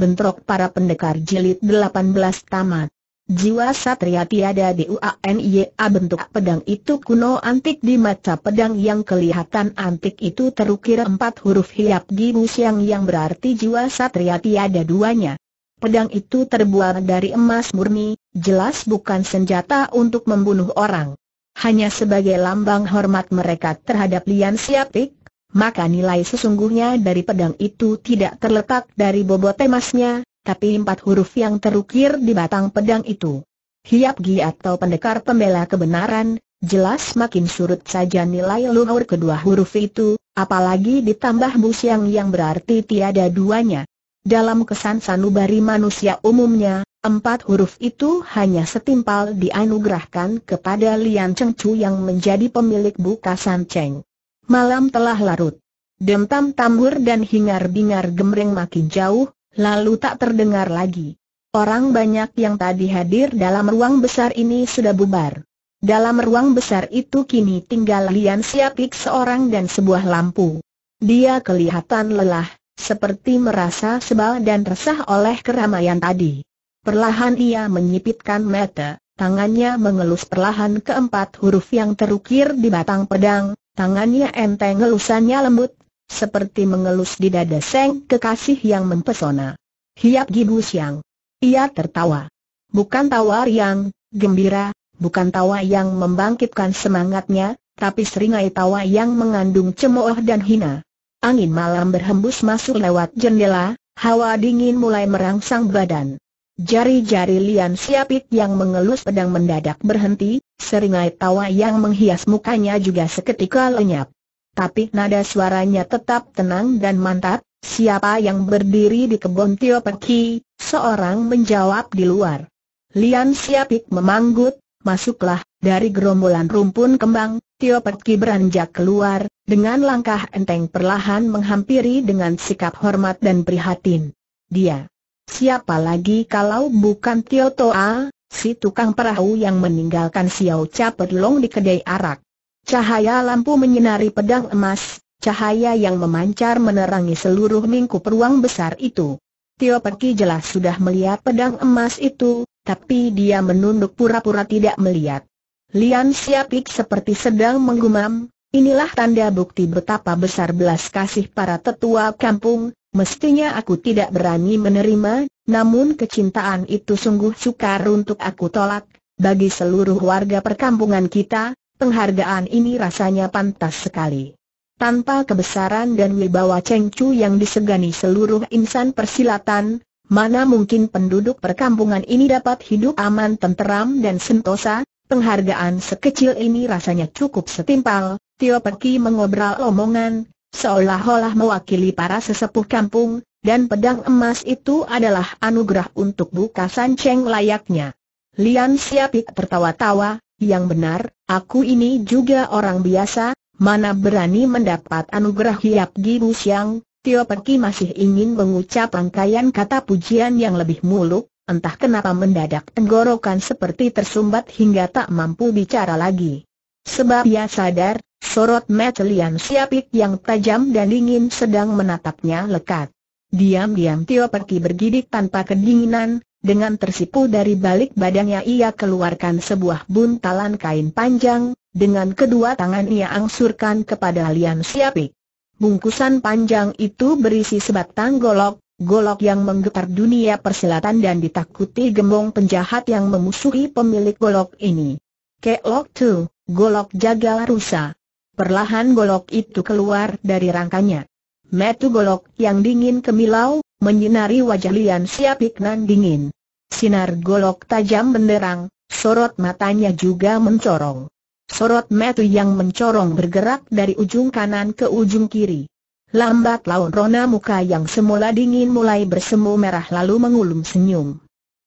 bentrok para pendekar jilid 18 tamat. Jiwa satria tiada di UANIA bentuk pedang itu kuno antik di mata pedang yang kelihatan antik itu terukir empat huruf hiap di musyang yang berarti jiwa satria tiada duanya. Pedang itu terbuat dari emas murni, jelas bukan senjata untuk membunuh orang. Hanya sebagai lambang hormat mereka terhadap Lian Siapik, maka nilai sesungguhnya dari pedang itu tidak terletak dari bobot emasnya, tapi empat huruf yang terukir di batang pedang itu. Hiap Gi atau pendekar pembela kebenaran, jelas makin surut saja nilai luhur kedua huruf itu, apalagi ditambah Bu yang berarti tiada duanya. Dalam kesan sanubari manusia umumnya, empat huruf itu hanya setimpal dianugerahkan kepada Lian Cheng Chu yang menjadi pemilik buka San Cheng. Malam telah larut. Dentam tambur dan hingar-bingar gemereng makin jauh, lalu tak terdengar lagi. Orang banyak yang tadi hadir dalam ruang besar ini sudah bubar. Dalam ruang besar itu kini tinggal Lian Siapik seorang dan sebuah lampu. Dia kelihatan lelah, seperti merasa sebal dan resah oleh keramaian tadi. Perlahan ia menyipitkan mata, tangannya mengelus perlahan keempat huruf yang terukir di batang pedang, tangannya enteng elusannya lembut, seperti mengelus di dada Seng kekasih yang mempesona. Hiap Gibu Siang. Ia tertawa. Bukan tawa yang gembira, bukan tawa yang membangkitkan semangatnya, tapi seringai tawa yang mengandung cemooh dan hina. Angin malam berhembus masuk lewat jendela, hawa dingin mulai merangsang badan. Jari-jari Lian Siapit yang mengelus pedang mendadak berhenti, Seringai tawa yang menghias mukanya juga seketika lenyap. Tapi nada suaranya tetap tenang dan mantap, siapa yang berdiri di kebun Tio Peki, seorang menjawab di luar. Lian Siapik memanggut, masuklah, dari gerombolan rumpun kembang, Tio Peki beranjak keluar, dengan langkah enteng perlahan menghampiri dengan sikap hormat dan prihatin. Dia. Siapa lagi kalau bukan Tio Toa, Si tukang perahu yang meninggalkan Xiao Cha Pedlong di kedai arak. Cahaya lampu menyinari pedang emas, cahaya yang memancar menerangi seluruh lingkup ruang besar itu. Tio Perki jelas sudah melihat pedang emas itu, tapi dia menunduk pura-pura tidak melihat. Lian Siapik seperti sedang menggumam, inilah tanda bukti betapa besar belas kasih para tetua kampung, mestinya aku tidak berani menerima, namun kecintaan itu sungguh sukar untuk aku tolak, bagi seluruh warga perkampungan kita, penghargaan ini rasanya pantas sekali. Tanpa kebesaran dan wibawa Cheng Chu yang disegani seluruh insan persilatan, mana mungkin penduduk perkampungan ini dapat hidup aman tenteram dan sentosa, penghargaan sekecil ini rasanya cukup setimpal, Tio Peki mengobrol omongan, seolah-olah mewakili para sesepuh kampung, dan pedang emas itu adalah anugerah untuk buka sanceng layaknya. Lian Siapik tertawa-tawa, yang benar, aku ini juga orang biasa, mana berani mendapat anugerah hiap Gibu Siang, Tio Perki masih ingin mengucap rangkaian kata pujian yang lebih muluk, entah kenapa mendadak tenggorokan seperti tersumbat hingga tak mampu bicara lagi. Sebab ia sadar, Sorot mata Lian Siapik yang tajam dan dingin sedang menatapnya lekat. Diam-diam Tio Perki bergidik tanpa kedinginan, dengan tersipu dari balik badannya ia keluarkan sebuah buntalan kain panjang, dengan kedua tangan ia angsurkan kepada Lian Siapik. Bungkusan panjang itu berisi sebatang golok, golok yang menggetar dunia persilatan dan ditakuti gembong penjahat yang memusuhi pemilik golok ini. Keok tu, golok jagal rusa. Perlahan golok itu keluar dari rangkanya. Metu golok yang dingin kemilau, menyinari wajah Lian Siapik nan dingin. Sinar golok tajam benderang, sorot matanya juga mencorong. Sorot metu yang mencorong bergerak dari ujung kanan ke ujung kiri. Lambat laun rona muka yang semula dingin mulai bersemu merah lalu mengulum senyum.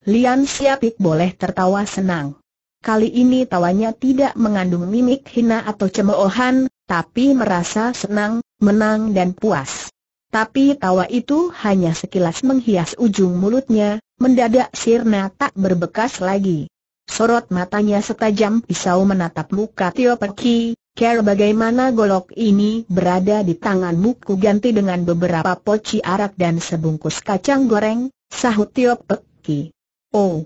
Lian Siapik boleh tertawa senang. Kali ini tawanya tidak mengandung mimik hina atau cemoohan, tapi merasa senang, menang dan puas. Tapi tawa itu hanya sekilas menghias ujung mulutnya, mendadak sirna tak berbekas lagi. Sorot matanya setajam pisau menatap muka Tio Perki, Care bagaimana golok ini berada di tanganmu ku ganti dengan beberapa poci arak dan sebungkus kacang goreng, sahut Tio Peki. Oh,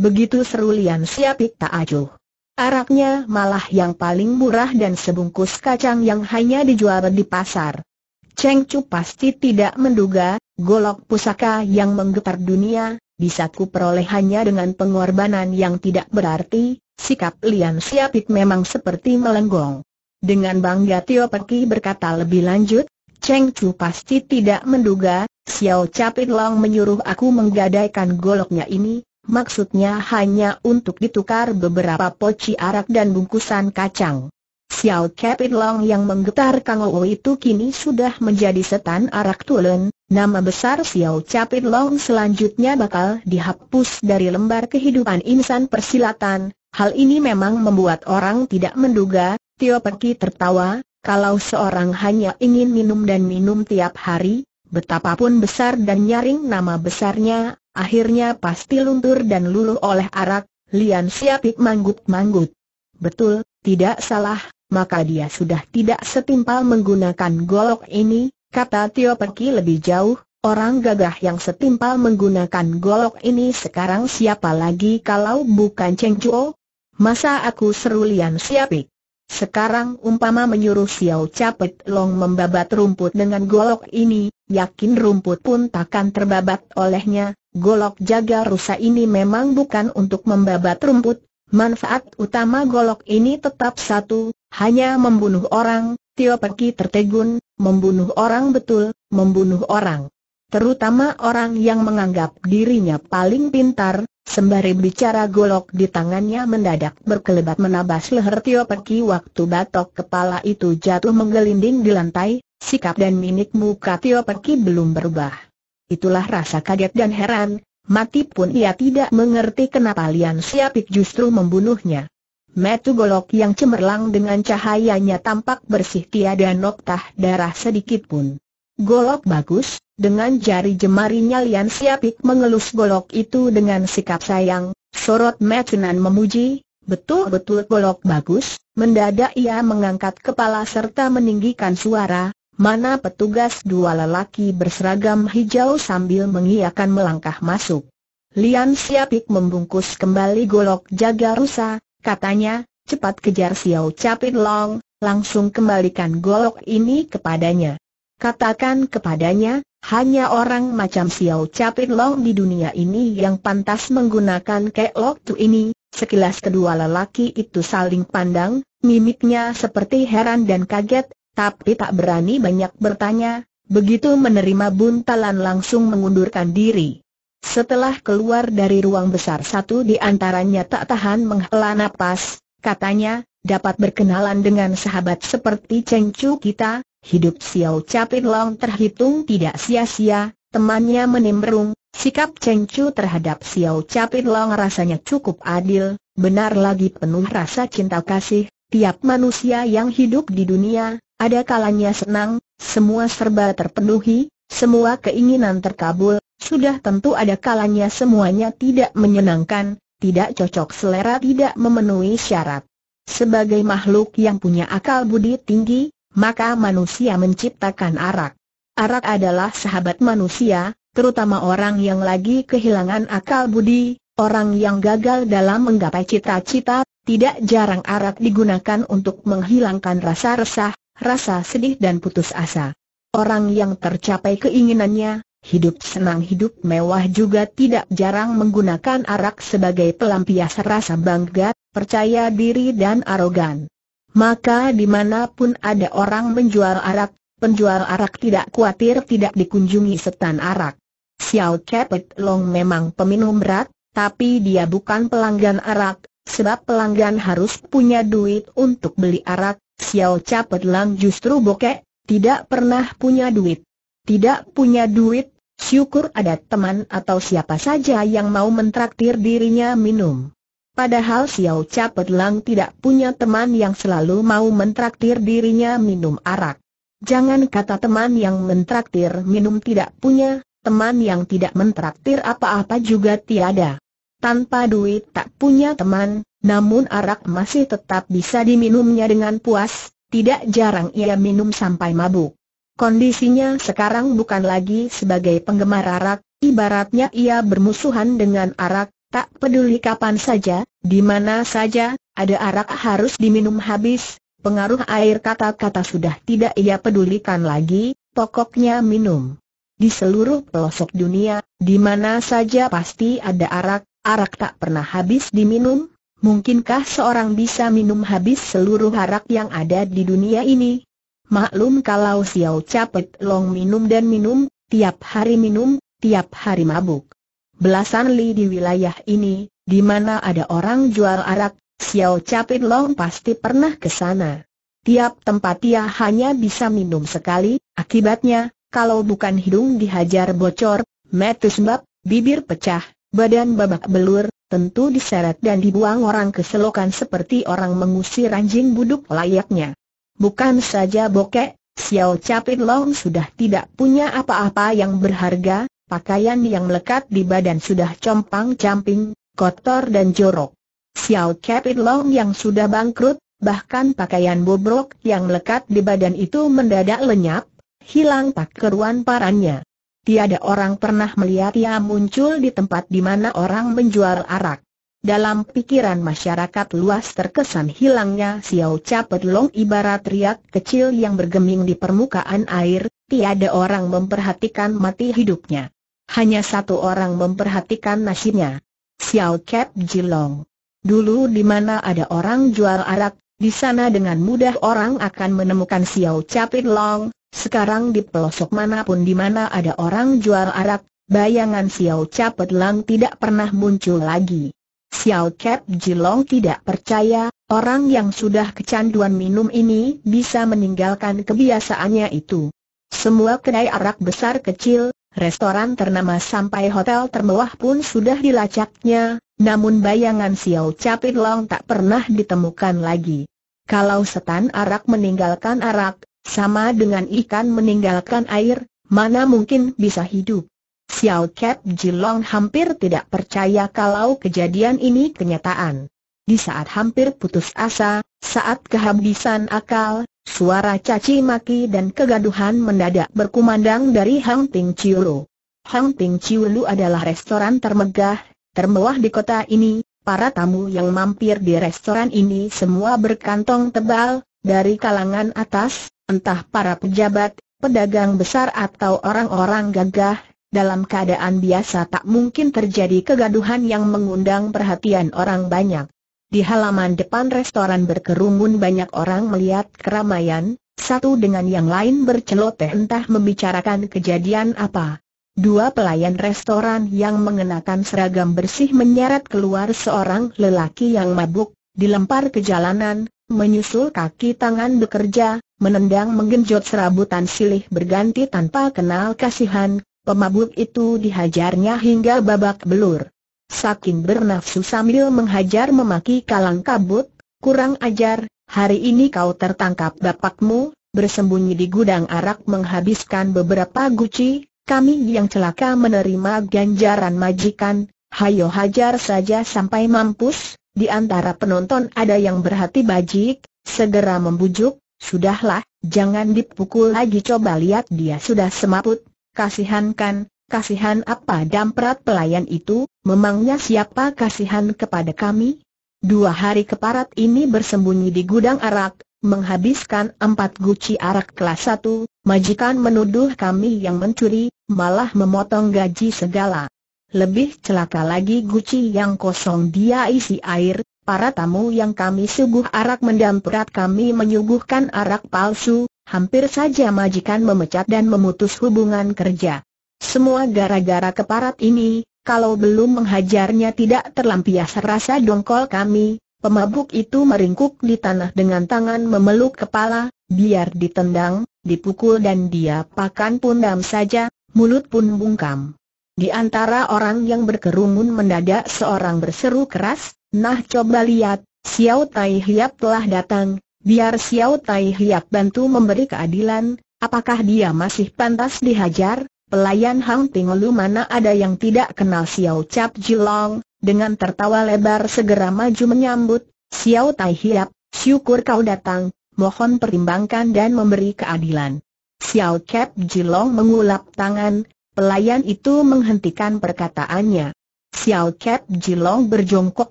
Begitu seru Lian Siapik tak acuh. Araknya malah yang paling murah dan sebungkus kacang yang hanya dijual di pasar. Cheng Chu pasti tidak menduga, golok pusaka yang menggetar dunia, bisa ku peroleh hanya dengan pengorbanan yang tidak berarti, sikap Lian Siapik memang seperti melenggong. Dengan bangga Tio Peki berkata lebih lanjut, Cheng Chu pasti tidak menduga, Xiao Capit Long menyuruh aku menggadaikan goloknya ini, maksudnya hanya untuk ditukar beberapa poci arak dan bungkusan kacang. Xiao Capit Long yang menggetar Kang Ou itu kini sudah menjadi setan arak tulen, nama besar Xiao Capit Long selanjutnya bakal dihapus dari lembar kehidupan insan persilatan, hal ini memang membuat orang tidak menduga, Tio Peki tertawa, kalau seorang hanya ingin minum dan minum tiap hari, betapapun besar dan nyaring nama besarnya, Akhirnya pasti luntur dan luluh oleh arak, Lian Siapik manggut-manggut. Betul, tidak salah, maka dia sudah tidak setimpal menggunakan golok ini, kata Tio Perki lebih jauh, Orang gagah yang setimpal menggunakan golok ini sekarang siapa lagi kalau bukan Cheng Chuo? Masa aku seru Lian Siapik? Sekarang umpama menyuruh Xiao Capet Long membabat rumput dengan golok ini, yakin rumput pun takkan terbabat olehnya, Golok jaga rusa ini memang bukan untuk membabat rumput, manfaat utama golok ini tetap satu, hanya membunuh orang, Tio Perki tertegun, membunuh orang betul, membunuh orang. Terutama orang yang menganggap dirinya paling pintar, sembari bicara golok di tangannya mendadak berkelebat menabas leher Tio Peki waktu batok kepala itu jatuh menggelinding di lantai, sikap dan minik muka Tio Peki belum berubah itulah rasa kaget dan heran, mati pun ia tidak mengerti kenapa Lian Siapik justru membunuhnya. Metu golok yang cemerlang dengan cahayanya tampak bersih tiada noktah darah sedikit pun. Golok bagus, dengan jari jemarinya Lian Siapik mengelus golok itu dengan sikap sayang, sorot Metunan memuji, betul-betul golok bagus, mendadak ia mengangkat kepala serta meninggikan suara, mana petugas dua lelaki berseragam hijau sambil mengiakan melangkah masuk. Lian Siapik membungkus kembali golok jaga rusa, katanya, cepat kejar Xiao Capit Long, langsung kembalikan golok ini kepadanya. Katakan kepadanya, hanya orang macam Xiao Capit Long di dunia ini yang pantas menggunakan keok tu ini. Sekilas kedua lelaki itu saling pandang, mimiknya seperti heran dan kaget, tapi tak berani banyak bertanya, begitu menerima buntalan langsung mengundurkan diri. Setelah keluar dari ruang besar satu di antaranya tak tahan menghela napas, katanya, dapat berkenalan dengan sahabat seperti Cheng Chu kita, hidup Xiao Capin Long terhitung tidak sia-sia, temannya menimbrung, sikap Cheng Chu terhadap Xiao Capin Long rasanya cukup adil, benar lagi penuh rasa cinta kasih, Tiap manusia yang hidup di dunia, ada kalanya senang, semua serba terpenuhi, semua keinginan terkabul, sudah tentu ada kalanya semuanya tidak menyenangkan, tidak cocok selera tidak memenuhi syarat. Sebagai makhluk yang punya akal budi tinggi, maka manusia menciptakan arak. Arak adalah sahabat manusia, terutama orang yang lagi kehilangan akal budi, orang yang gagal dalam menggapai cita-cita, tidak jarang arak digunakan untuk menghilangkan rasa resah, rasa sedih dan putus asa. Orang yang tercapai keinginannya, hidup senang hidup mewah juga tidak jarang menggunakan arak sebagai pelampias rasa bangga, percaya diri dan arogan. Maka dimanapun ada orang menjual arak, penjual arak tidak khawatir tidak dikunjungi setan arak. Xiao Cepet Long memang peminum berat, tapi dia bukan pelanggan arak, Sebab pelanggan harus punya duit untuk beli arak, Xiao Cha Lang justru bokek, tidak pernah punya duit. Tidak punya duit, syukur ada teman atau siapa saja yang mau mentraktir dirinya minum. Padahal Xiao Cha Lang tidak punya teman yang selalu mau mentraktir dirinya minum arak. Jangan kata teman yang mentraktir minum tidak punya, teman yang tidak mentraktir apa-apa juga tiada. Tanpa duit tak punya teman, namun arak masih tetap bisa diminumnya dengan puas, tidak jarang ia minum sampai mabuk. Kondisinya sekarang bukan lagi sebagai penggemar arak, ibaratnya ia bermusuhan dengan arak, tak peduli kapan saja, di mana saja, ada arak harus diminum habis, pengaruh air kata-kata sudah tidak ia pedulikan lagi, pokoknya minum. Di seluruh pelosok dunia, di mana saja pasti ada arak, Arak tak pernah habis diminum, mungkinkah seorang bisa minum habis seluruh arak yang ada di dunia ini? Maklum kalau Xiao Capet Long minum dan minum, tiap hari minum, tiap hari mabuk. Belasan li di wilayah ini, di mana ada orang jual arak, Xiao Capit Long pasti pernah ke sana. Tiap tempat ia hanya bisa minum sekali, akibatnya, kalau bukan hidung dihajar bocor, metus sembab, bibir pecah, Badan babak belur, tentu diseret dan dibuang orang ke selokan seperti orang mengusir anjing buduk layaknya. Bukan saja bokek, Xiao Capit Long sudah tidak punya apa-apa yang berharga, pakaian yang melekat di badan sudah compang-camping, kotor dan jorok. Xiao Capit Long yang sudah bangkrut, bahkan pakaian bobrok yang melekat di badan itu mendadak lenyap, hilang tak keruan parannya. Tiada orang pernah melihat ia muncul di tempat di mana orang menjual arak. Dalam pikiran masyarakat luas terkesan hilangnya Xiao Capet Long ibarat riak kecil yang bergeming di permukaan air, tiada orang memperhatikan mati hidupnya. Hanya satu orang memperhatikan nasibnya. Xiao Cap Jilong. Dulu di mana ada orang jual arak, di sana dengan mudah orang akan menemukan Xiao Capit Long, sekarang di pelosok manapun di mana ada orang jual arak, bayangan Xiao Capit Long tidak pernah muncul lagi. Xiao Cap Long tidak percaya, orang yang sudah kecanduan minum ini bisa meninggalkan kebiasaannya itu. Semua kedai arak besar kecil, restoran ternama sampai hotel termewah pun sudah dilacaknya, namun bayangan Xiao Capit Long tak pernah ditemukan lagi. Kalau setan arak meninggalkan arak, sama dengan ikan meninggalkan air, mana mungkin bisa hidup. Xiao Cat Jilong hampir tidak percaya kalau kejadian ini kenyataan. Di saat hampir putus asa, saat kehabisan akal, suara caci maki dan kegaduhan mendadak berkumandang dari Hang Ting Lu. Hang Ting Lu adalah restoran termegah, termewah di kota ini, Para tamu yang mampir di restoran ini semua berkantong tebal, dari kalangan atas, entah para pejabat, pedagang besar atau orang-orang gagah, dalam keadaan biasa tak mungkin terjadi kegaduhan yang mengundang perhatian orang banyak. Di halaman depan restoran berkerumun banyak orang melihat keramaian, satu dengan yang lain berceloteh entah membicarakan kejadian apa. Dua pelayan restoran yang mengenakan seragam bersih menyeret keluar seorang lelaki yang mabuk, dilempar ke jalanan, menyusul kaki tangan bekerja, menendang menggenjot serabutan silih berganti tanpa kenal kasihan, pemabuk itu dihajarnya hingga babak belur. Saking bernafsu sambil menghajar memaki kalang kabut, kurang ajar, hari ini kau tertangkap bapakmu, bersembunyi di gudang arak menghabiskan beberapa guci, kami yang celaka menerima ganjaran majikan, hayo hajar saja sampai mampus, di antara penonton ada yang berhati bajik, segera membujuk, sudahlah, jangan dipukul lagi coba lihat dia sudah semaput, kasihan kan, kasihan apa damprat pelayan itu, memangnya siapa kasihan kepada kami? Dua hari keparat ini bersembunyi di gudang arak, menghabiskan empat guci arak kelas satu. Majikan menuduh kami yang mencuri, malah memotong gaji segala. Lebih celaka lagi guci yang kosong dia isi air, para tamu yang kami suguh arak mendamprat kami menyuguhkan arak palsu, hampir saja majikan memecat dan memutus hubungan kerja. Semua gara-gara keparat ini, kalau belum menghajarnya tidak terlampias rasa dongkol kami, Pemabuk itu meringkuk di tanah dengan tangan memeluk kepala, biar ditendang, dipukul dan dia pakan pun dam saja, mulut pun bungkam. Di antara orang yang berkerumun mendadak seorang berseru keras, nah coba lihat, Xiao Tai Hiap telah datang, biar Xiao Tai Hiap bantu memberi keadilan, apakah dia masih pantas dihajar? Pelayan Hang Tingolu mana ada yang tidak kenal Xiao Cap Jilong, dengan tertawa lebar segera maju menyambut, Xiao Tai Hiap, syukur kau datang, mohon pertimbangkan dan memberi keadilan. Xiao Cap Jilong mengulap tangan, pelayan itu menghentikan perkataannya. Xiao Cap Jilong berjongkok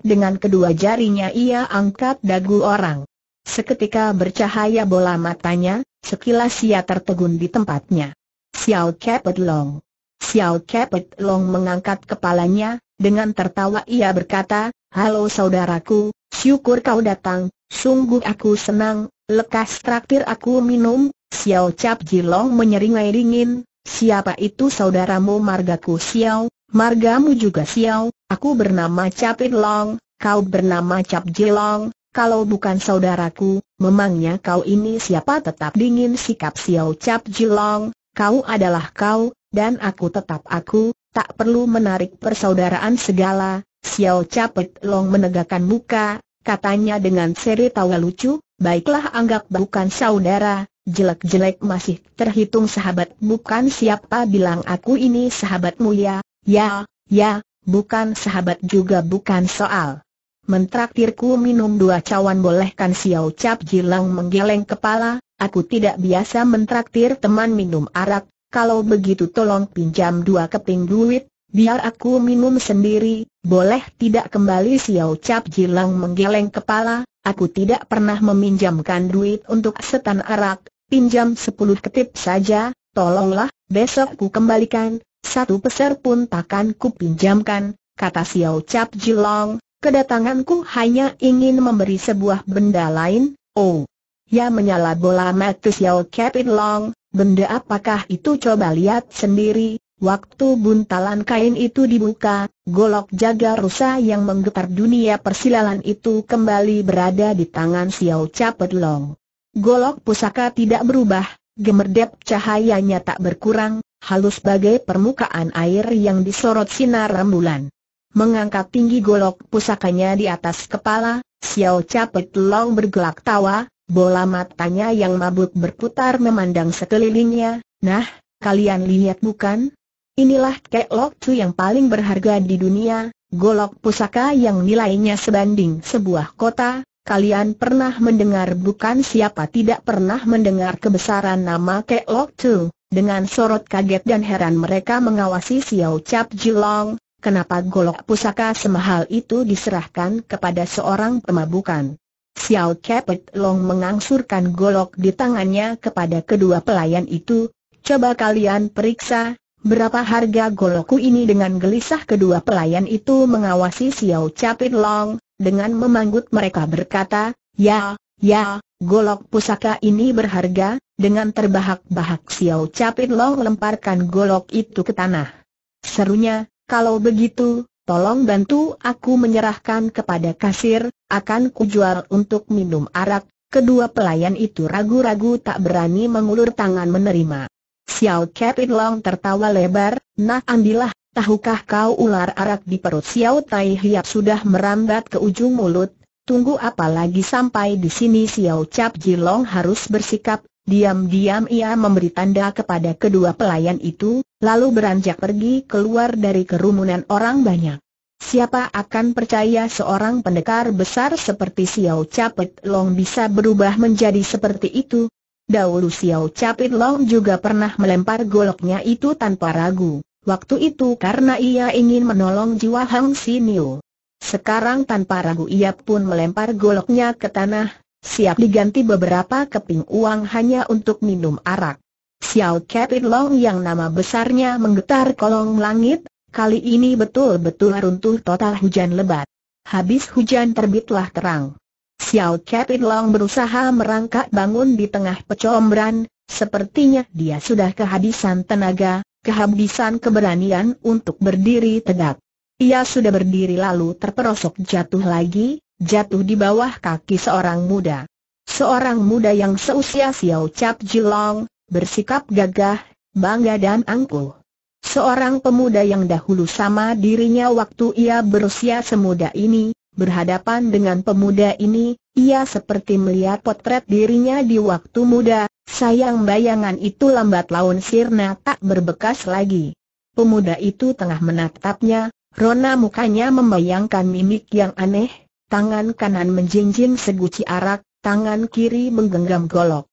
dengan kedua jarinya ia angkat dagu orang. Seketika bercahaya bola matanya, sekilas ia tertegun di tempatnya. Xiao Kepet Long. Xiao Kepet Long mengangkat kepalanya, dengan tertawa ia berkata, Halo saudaraku, syukur kau datang, sungguh aku senang, lekas traktir aku minum, Xiao Cap Jilong menyeringai dingin, siapa itu saudaramu margaku Xiao, margamu juga Xiao, aku bernama Cap Long, kau bernama Cap Jilong, kalau bukan saudaraku, memangnya kau ini siapa tetap dingin sikap Xiao Cap Jilong, kau adalah kau, dan aku tetap aku, tak perlu menarik persaudaraan segala, Xiao capet Long menegakkan muka, katanya dengan seri tawa lucu, baiklah anggap bukan saudara, jelek-jelek masih terhitung sahabat bukan siapa bilang aku ini sahabat mulia? ya, ya, bukan sahabat juga bukan soal. Mentraktirku minum dua cawan bolehkan Xiao Cap Jilang menggeleng kepala, Aku tidak biasa mentraktir teman minum arak, kalau begitu tolong pinjam dua keping duit, biar aku minum sendiri, boleh tidak kembali Xiao Cap Jilang menggeleng kepala, aku tidak pernah meminjamkan duit untuk setan arak, pinjam sepuluh ketip saja, tolonglah, besok ku kembalikan, satu peser pun takkan ku pinjamkan, kata Xiao Cap Jilang, kedatanganku hanya ingin memberi sebuah benda lain, oh, Ya menyala bola mati Xiao Kepin Long, benda apakah itu coba lihat sendiri, waktu buntalan kain itu dibuka, golok jaga rusa yang menggetar dunia persilalan itu kembali berada di tangan Xiao Capet Long. Golok pusaka tidak berubah, gemerdep cahayanya tak berkurang, halus bagai permukaan air yang disorot sinar rembulan. Mengangkat tinggi golok pusakanya di atas kepala, Xiao Capet Long bergelak tawa, Bola matanya yang mabuk berputar memandang sekelilingnya, nah, kalian lihat bukan? Inilah Kek Lok tu yang paling berharga di dunia, golok pusaka yang nilainya sebanding sebuah kota, Kalian pernah mendengar bukan siapa tidak pernah mendengar kebesaran nama Kek Lok tu? Dengan sorot kaget dan heran mereka mengawasi Xiao Chap Jilong, kenapa golok pusaka semahal itu diserahkan kepada seorang pemabukan. Xiao Kepet Long mengangsurkan golok di tangannya kepada kedua pelayan itu, coba kalian periksa, berapa harga golokku ini dengan gelisah kedua pelayan itu mengawasi Xiao Capit Long, dengan memanggut mereka berkata, ya, ya, golok pusaka ini berharga, dengan terbahak-bahak Xiao Capit Long lemparkan golok itu ke tanah. Serunya, kalau begitu, tolong bantu aku menyerahkan kepada kasir, akan kujual untuk minum arak. Kedua pelayan itu ragu-ragu tak berani mengulur tangan menerima. Xiao Kepit Long tertawa lebar, nah ambillah, tahukah kau ular arak di perut Xiao Tai Hiap sudah merambat ke ujung mulut, tunggu apa lagi sampai di sini Xiao Cap Jilong harus bersikap, diam-diam ia memberi tanda kepada kedua pelayan itu, lalu beranjak pergi keluar dari kerumunan orang banyak. Siapa akan percaya seorang pendekar besar seperti Xiao Capit Long bisa berubah menjadi seperti itu? Dahulu Xiao Capit Long juga pernah melempar goloknya itu tanpa ragu, waktu itu karena ia ingin menolong jiwa Hang Sinio. Sekarang tanpa ragu ia pun melempar goloknya ke tanah, siap diganti beberapa keping uang hanya untuk minum arak. Xiao Capit Long yang nama besarnya menggetar kolong langit, kali ini betul-betul runtuh total hujan lebat. Habis hujan terbitlah terang. Xiao Capit Long berusaha merangkak bangun di tengah pecombran, sepertinya dia sudah kehabisan tenaga, kehabisan keberanian untuk berdiri tegak. Ia sudah berdiri lalu terperosok jatuh lagi, jatuh di bawah kaki seorang muda. Seorang muda yang seusia Xiao Cap Jilong, bersikap gagah, bangga dan angkuh. Seorang pemuda yang dahulu sama dirinya waktu ia berusia semuda ini, berhadapan dengan pemuda ini, ia seperti melihat potret dirinya di waktu muda, sayang bayangan itu lambat laun sirna tak berbekas lagi. Pemuda itu tengah menatapnya, rona mukanya membayangkan mimik yang aneh, tangan kanan menjinjing seguci arak, tangan kiri menggenggam golok.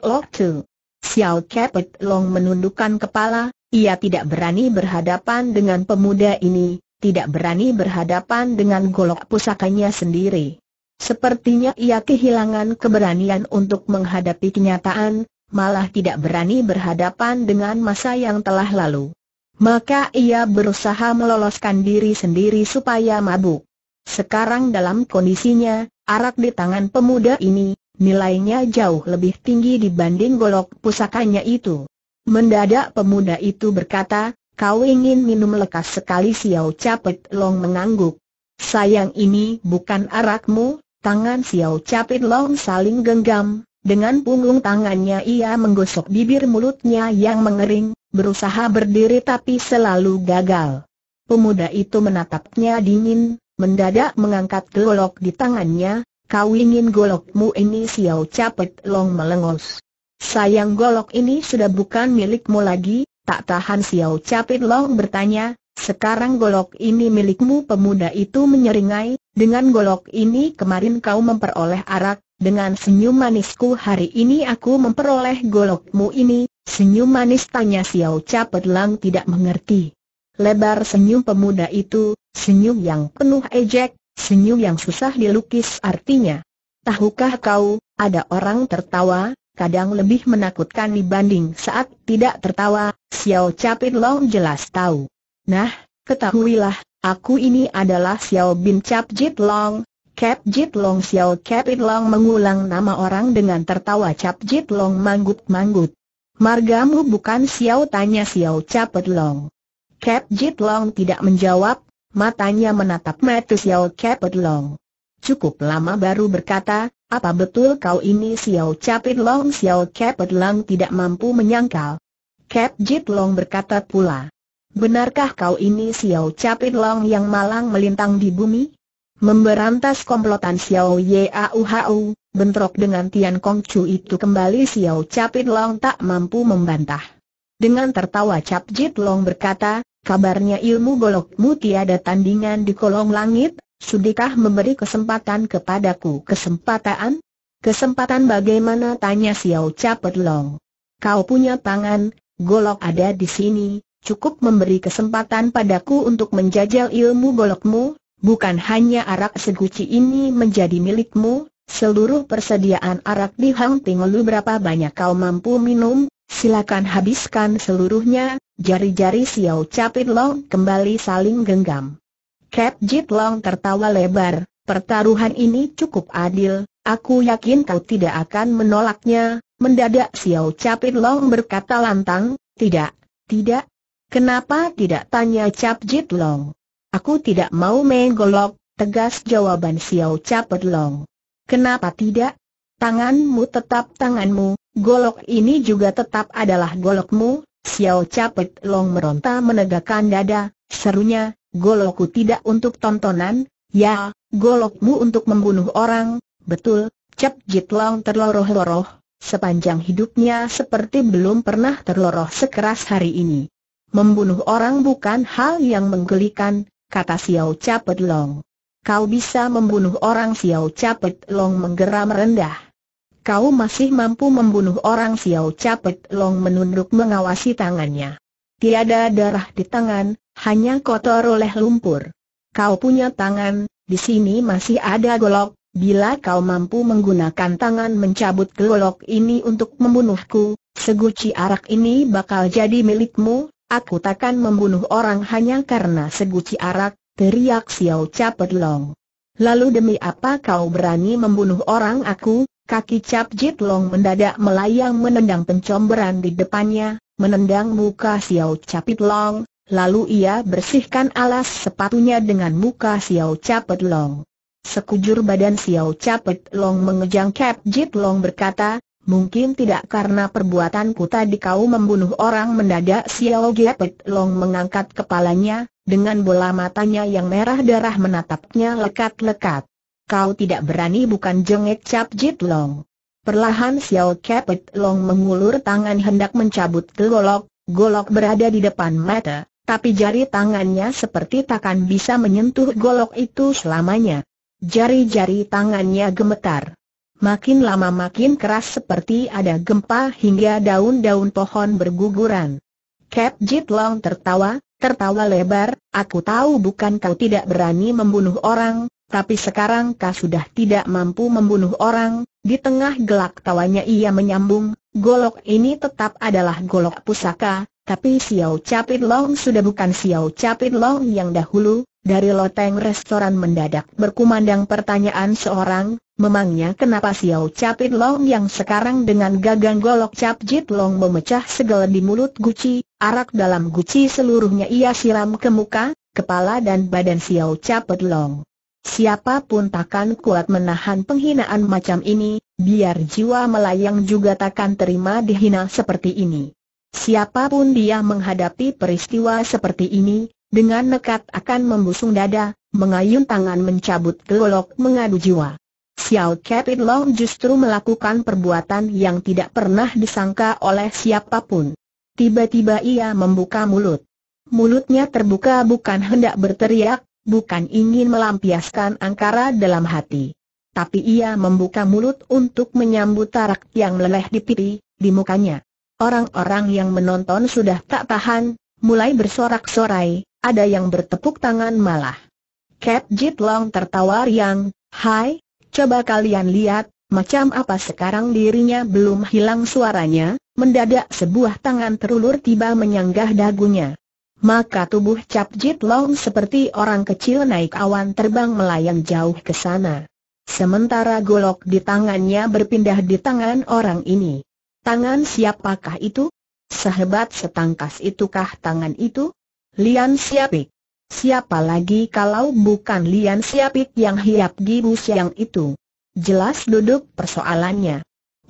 lo tuh. Xiao Kepet Long menundukkan kepala, ia tidak berani berhadapan dengan pemuda ini, tidak berani berhadapan dengan golok pusakanya sendiri. Sepertinya ia kehilangan keberanian untuk menghadapi kenyataan, malah tidak berani berhadapan dengan masa yang telah lalu. Maka ia berusaha meloloskan diri sendiri supaya mabuk. Sekarang dalam kondisinya, arak di tangan pemuda ini, nilainya jauh lebih tinggi dibanding golok pusakanya itu. Mendadak pemuda itu berkata, kau ingin minum lekas sekali Xiao Capit Long mengangguk. Sayang ini bukan arakmu, tangan Xiao Capit Long saling genggam, dengan punggung tangannya ia menggosok bibir mulutnya yang mengering, berusaha berdiri tapi selalu gagal. Pemuda itu menatapnya dingin, mendadak mengangkat golok di tangannya, Kau ingin golokmu ini siau Capet Long melengos. Sayang golok ini sudah bukan milikmu lagi, tak tahan siau Capet Long bertanya, sekarang golok ini milikmu pemuda itu menyeringai, dengan golok ini kemarin kau memperoleh arak, dengan senyum manisku hari ini aku memperoleh golokmu ini, senyum manis tanya siau Capet Lang tidak mengerti. Lebar senyum pemuda itu, senyum yang penuh ejek, Senyum yang susah dilukis artinya. Tahukah kau, ada orang tertawa, kadang lebih menakutkan dibanding saat tidak tertawa, Xiao Capit Long jelas tahu. Nah, ketahuilah, aku ini adalah Xiao Bin Cap Long, Cap Long Xiao Capit Long mengulang nama orang dengan tertawa Cap Long manggut-manggut. Margamu bukan Xiao tanya Xiao Capit Long. Cap Long tidak menjawab, Matanya menatap mata Xiao Capit Long. Cukup lama baru berkata, apa betul kau ini Xiao Capit Long? Xiao Capit Long tidak mampu menyangkal. Cap Jit Long berkata pula, benarkah kau ini Xiao Capit Long yang malang melintang di bumi? Memberantas komplotan Xiao Yauhau, bentrok dengan Tian Kong Chu itu kembali Xiao Capit Long tak mampu membantah. Dengan tertawa Cap Jit Long berkata, Kabarnya ilmu golokmu tiada tandingan di kolong langit, sudikah memberi kesempatan kepadaku kesempatan? Kesempatan bagaimana tanya Xiao Capet Long. Kau punya tangan, golok ada di sini, cukup memberi kesempatan padaku untuk menjajal ilmu golokmu, bukan hanya arak seguci ini menjadi milikmu, Seluruh persediaan arak di Hang Ting lu berapa banyak kau mampu minum, Silakan habiskan seluruhnya, jari-jari Xiao Capit Long kembali saling genggam. Cap Jit Long tertawa lebar, pertaruhan ini cukup adil, aku yakin kau tidak akan menolaknya, mendadak Xiao Capit Long berkata lantang, tidak, tidak. Kenapa tidak tanya Cap Jit Long? Aku tidak mau menggolok, tegas jawaban Xiao Capit Long. Kenapa tidak? Tanganmu tetap tanganmu, Golok ini juga tetap adalah golokmu, Xiao Capet Long meronta menegakkan dada, serunya, golokku tidak untuk tontonan, ya, golokmu untuk membunuh orang, betul, Cap Jit Long terloroh-loroh, sepanjang hidupnya seperti belum pernah terloroh sekeras hari ini. Membunuh orang bukan hal yang menggelikan, kata Xiao Capet Long. Kau bisa membunuh orang Xiao Capet Long menggeram rendah kau masih mampu membunuh orang Xiao Capet Long menunduk mengawasi tangannya. Tiada darah di tangan, hanya kotor oleh lumpur. Kau punya tangan, di sini masih ada golok, bila kau mampu menggunakan tangan mencabut golok ini untuk membunuhku, seguci arak ini bakal jadi milikmu, aku takkan membunuh orang hanya karena seguci arak, teriak Xiao Capet Long. Lalu demi apa kau berani membunuh orang aku, Kaki Cap Jit Long mendadak melayang menendang pencomberan di depannya, menendang muka Xiao Capit Long, lalu ia bersihkan alas sepatunya dengan muka Xiao Capit Long. Sekujur badan Xiao Capit Long mengejang Cap Jit Long berkata, Mungkin tidak karena perbuatanku tadi kau membunuh orang mendadak Xiao Capit Long mengangkat kepalanya, dengan bola matanya yang merah darah menatapnya lekat-lekat. Kau tidak berani bukan jengek Cap Jit Long. Perlahan Xiao Capit Long mengulur tangan hendak mencabut golok, golok berada di depan mata, tapi jari tangannya seperti takkan bisa menyentuh golok itu selamanya. Jari-jari tangannya gemetar. Makin lama makin keras seperti ada gempa hingga daun-daun pohon berguguran. Cap Jit Long tertawa, tertawa lebar, aku tahu bukan kau tidak berani membunuh orang, tapi sekarang kau sudah tidak mampu membunuh orang, di tengah gelak tawanya ia menyambung, golok ini tetap adalah golok pusaka, tapi Xiao Capit Long sudah bukan Xiao Capit Long yang dahulu, dari loteng restoran mendadak berkumandang pertanyaan seorang, memangnya kenapa Xiao Capit Long yang sekarang dengan gagang golok Cap Long memecah segala di mulut Gucci. arak dalam Gucci seluruhnya ia siram ke muka, kepala dan badan Xiao Capit Long. Siapapun takkan kuat menahan penghinaan macam ini, biar jiwa melayang juga takkan terima dihina seperti ini. Siapapun dia menghadapi peristiwa seperti ini, dengan nekat akan membusung dada, mengayun tangan mencabut gelok mengadu jiwa. Xiao Capit Long justru melakukan perbuatan yang tidak pernah disangka oleh siapapun. Tiba-tiba ia membuka mulut. Mulutnya terbuka bukan hendak berteriak, bukan ingin melampiaskan angkara dalam hati. Tapi ia membuka mulut untuk menyambut tarak yang meleleh di pipi, di mukanya. Orang-orang yang menonton sudah tak tahan, mulai bersorak-sorai, ada yang bertepuk tangan malah. Cat Jit Long tertawa riang, Hai, coba kalian lihat, macam apa sekarang dirinya belum hilang suaranya, mendadak sebuah tangan terulur tiba menyanggah dagunya. Maka tubuh Cap Jit Long seperti orang kecil naik awan terbang melayang jauh ke sana. Sementara golok di tangannya berpindah di tangan orang ini. Tangan siapakah itu? Sehebat setangkas itukah tangan itu? Lian Siapik. Siapa lagi kalau bukan Lian Siapik yang hiap gibu siang itu? Jelas duduk persoalannya.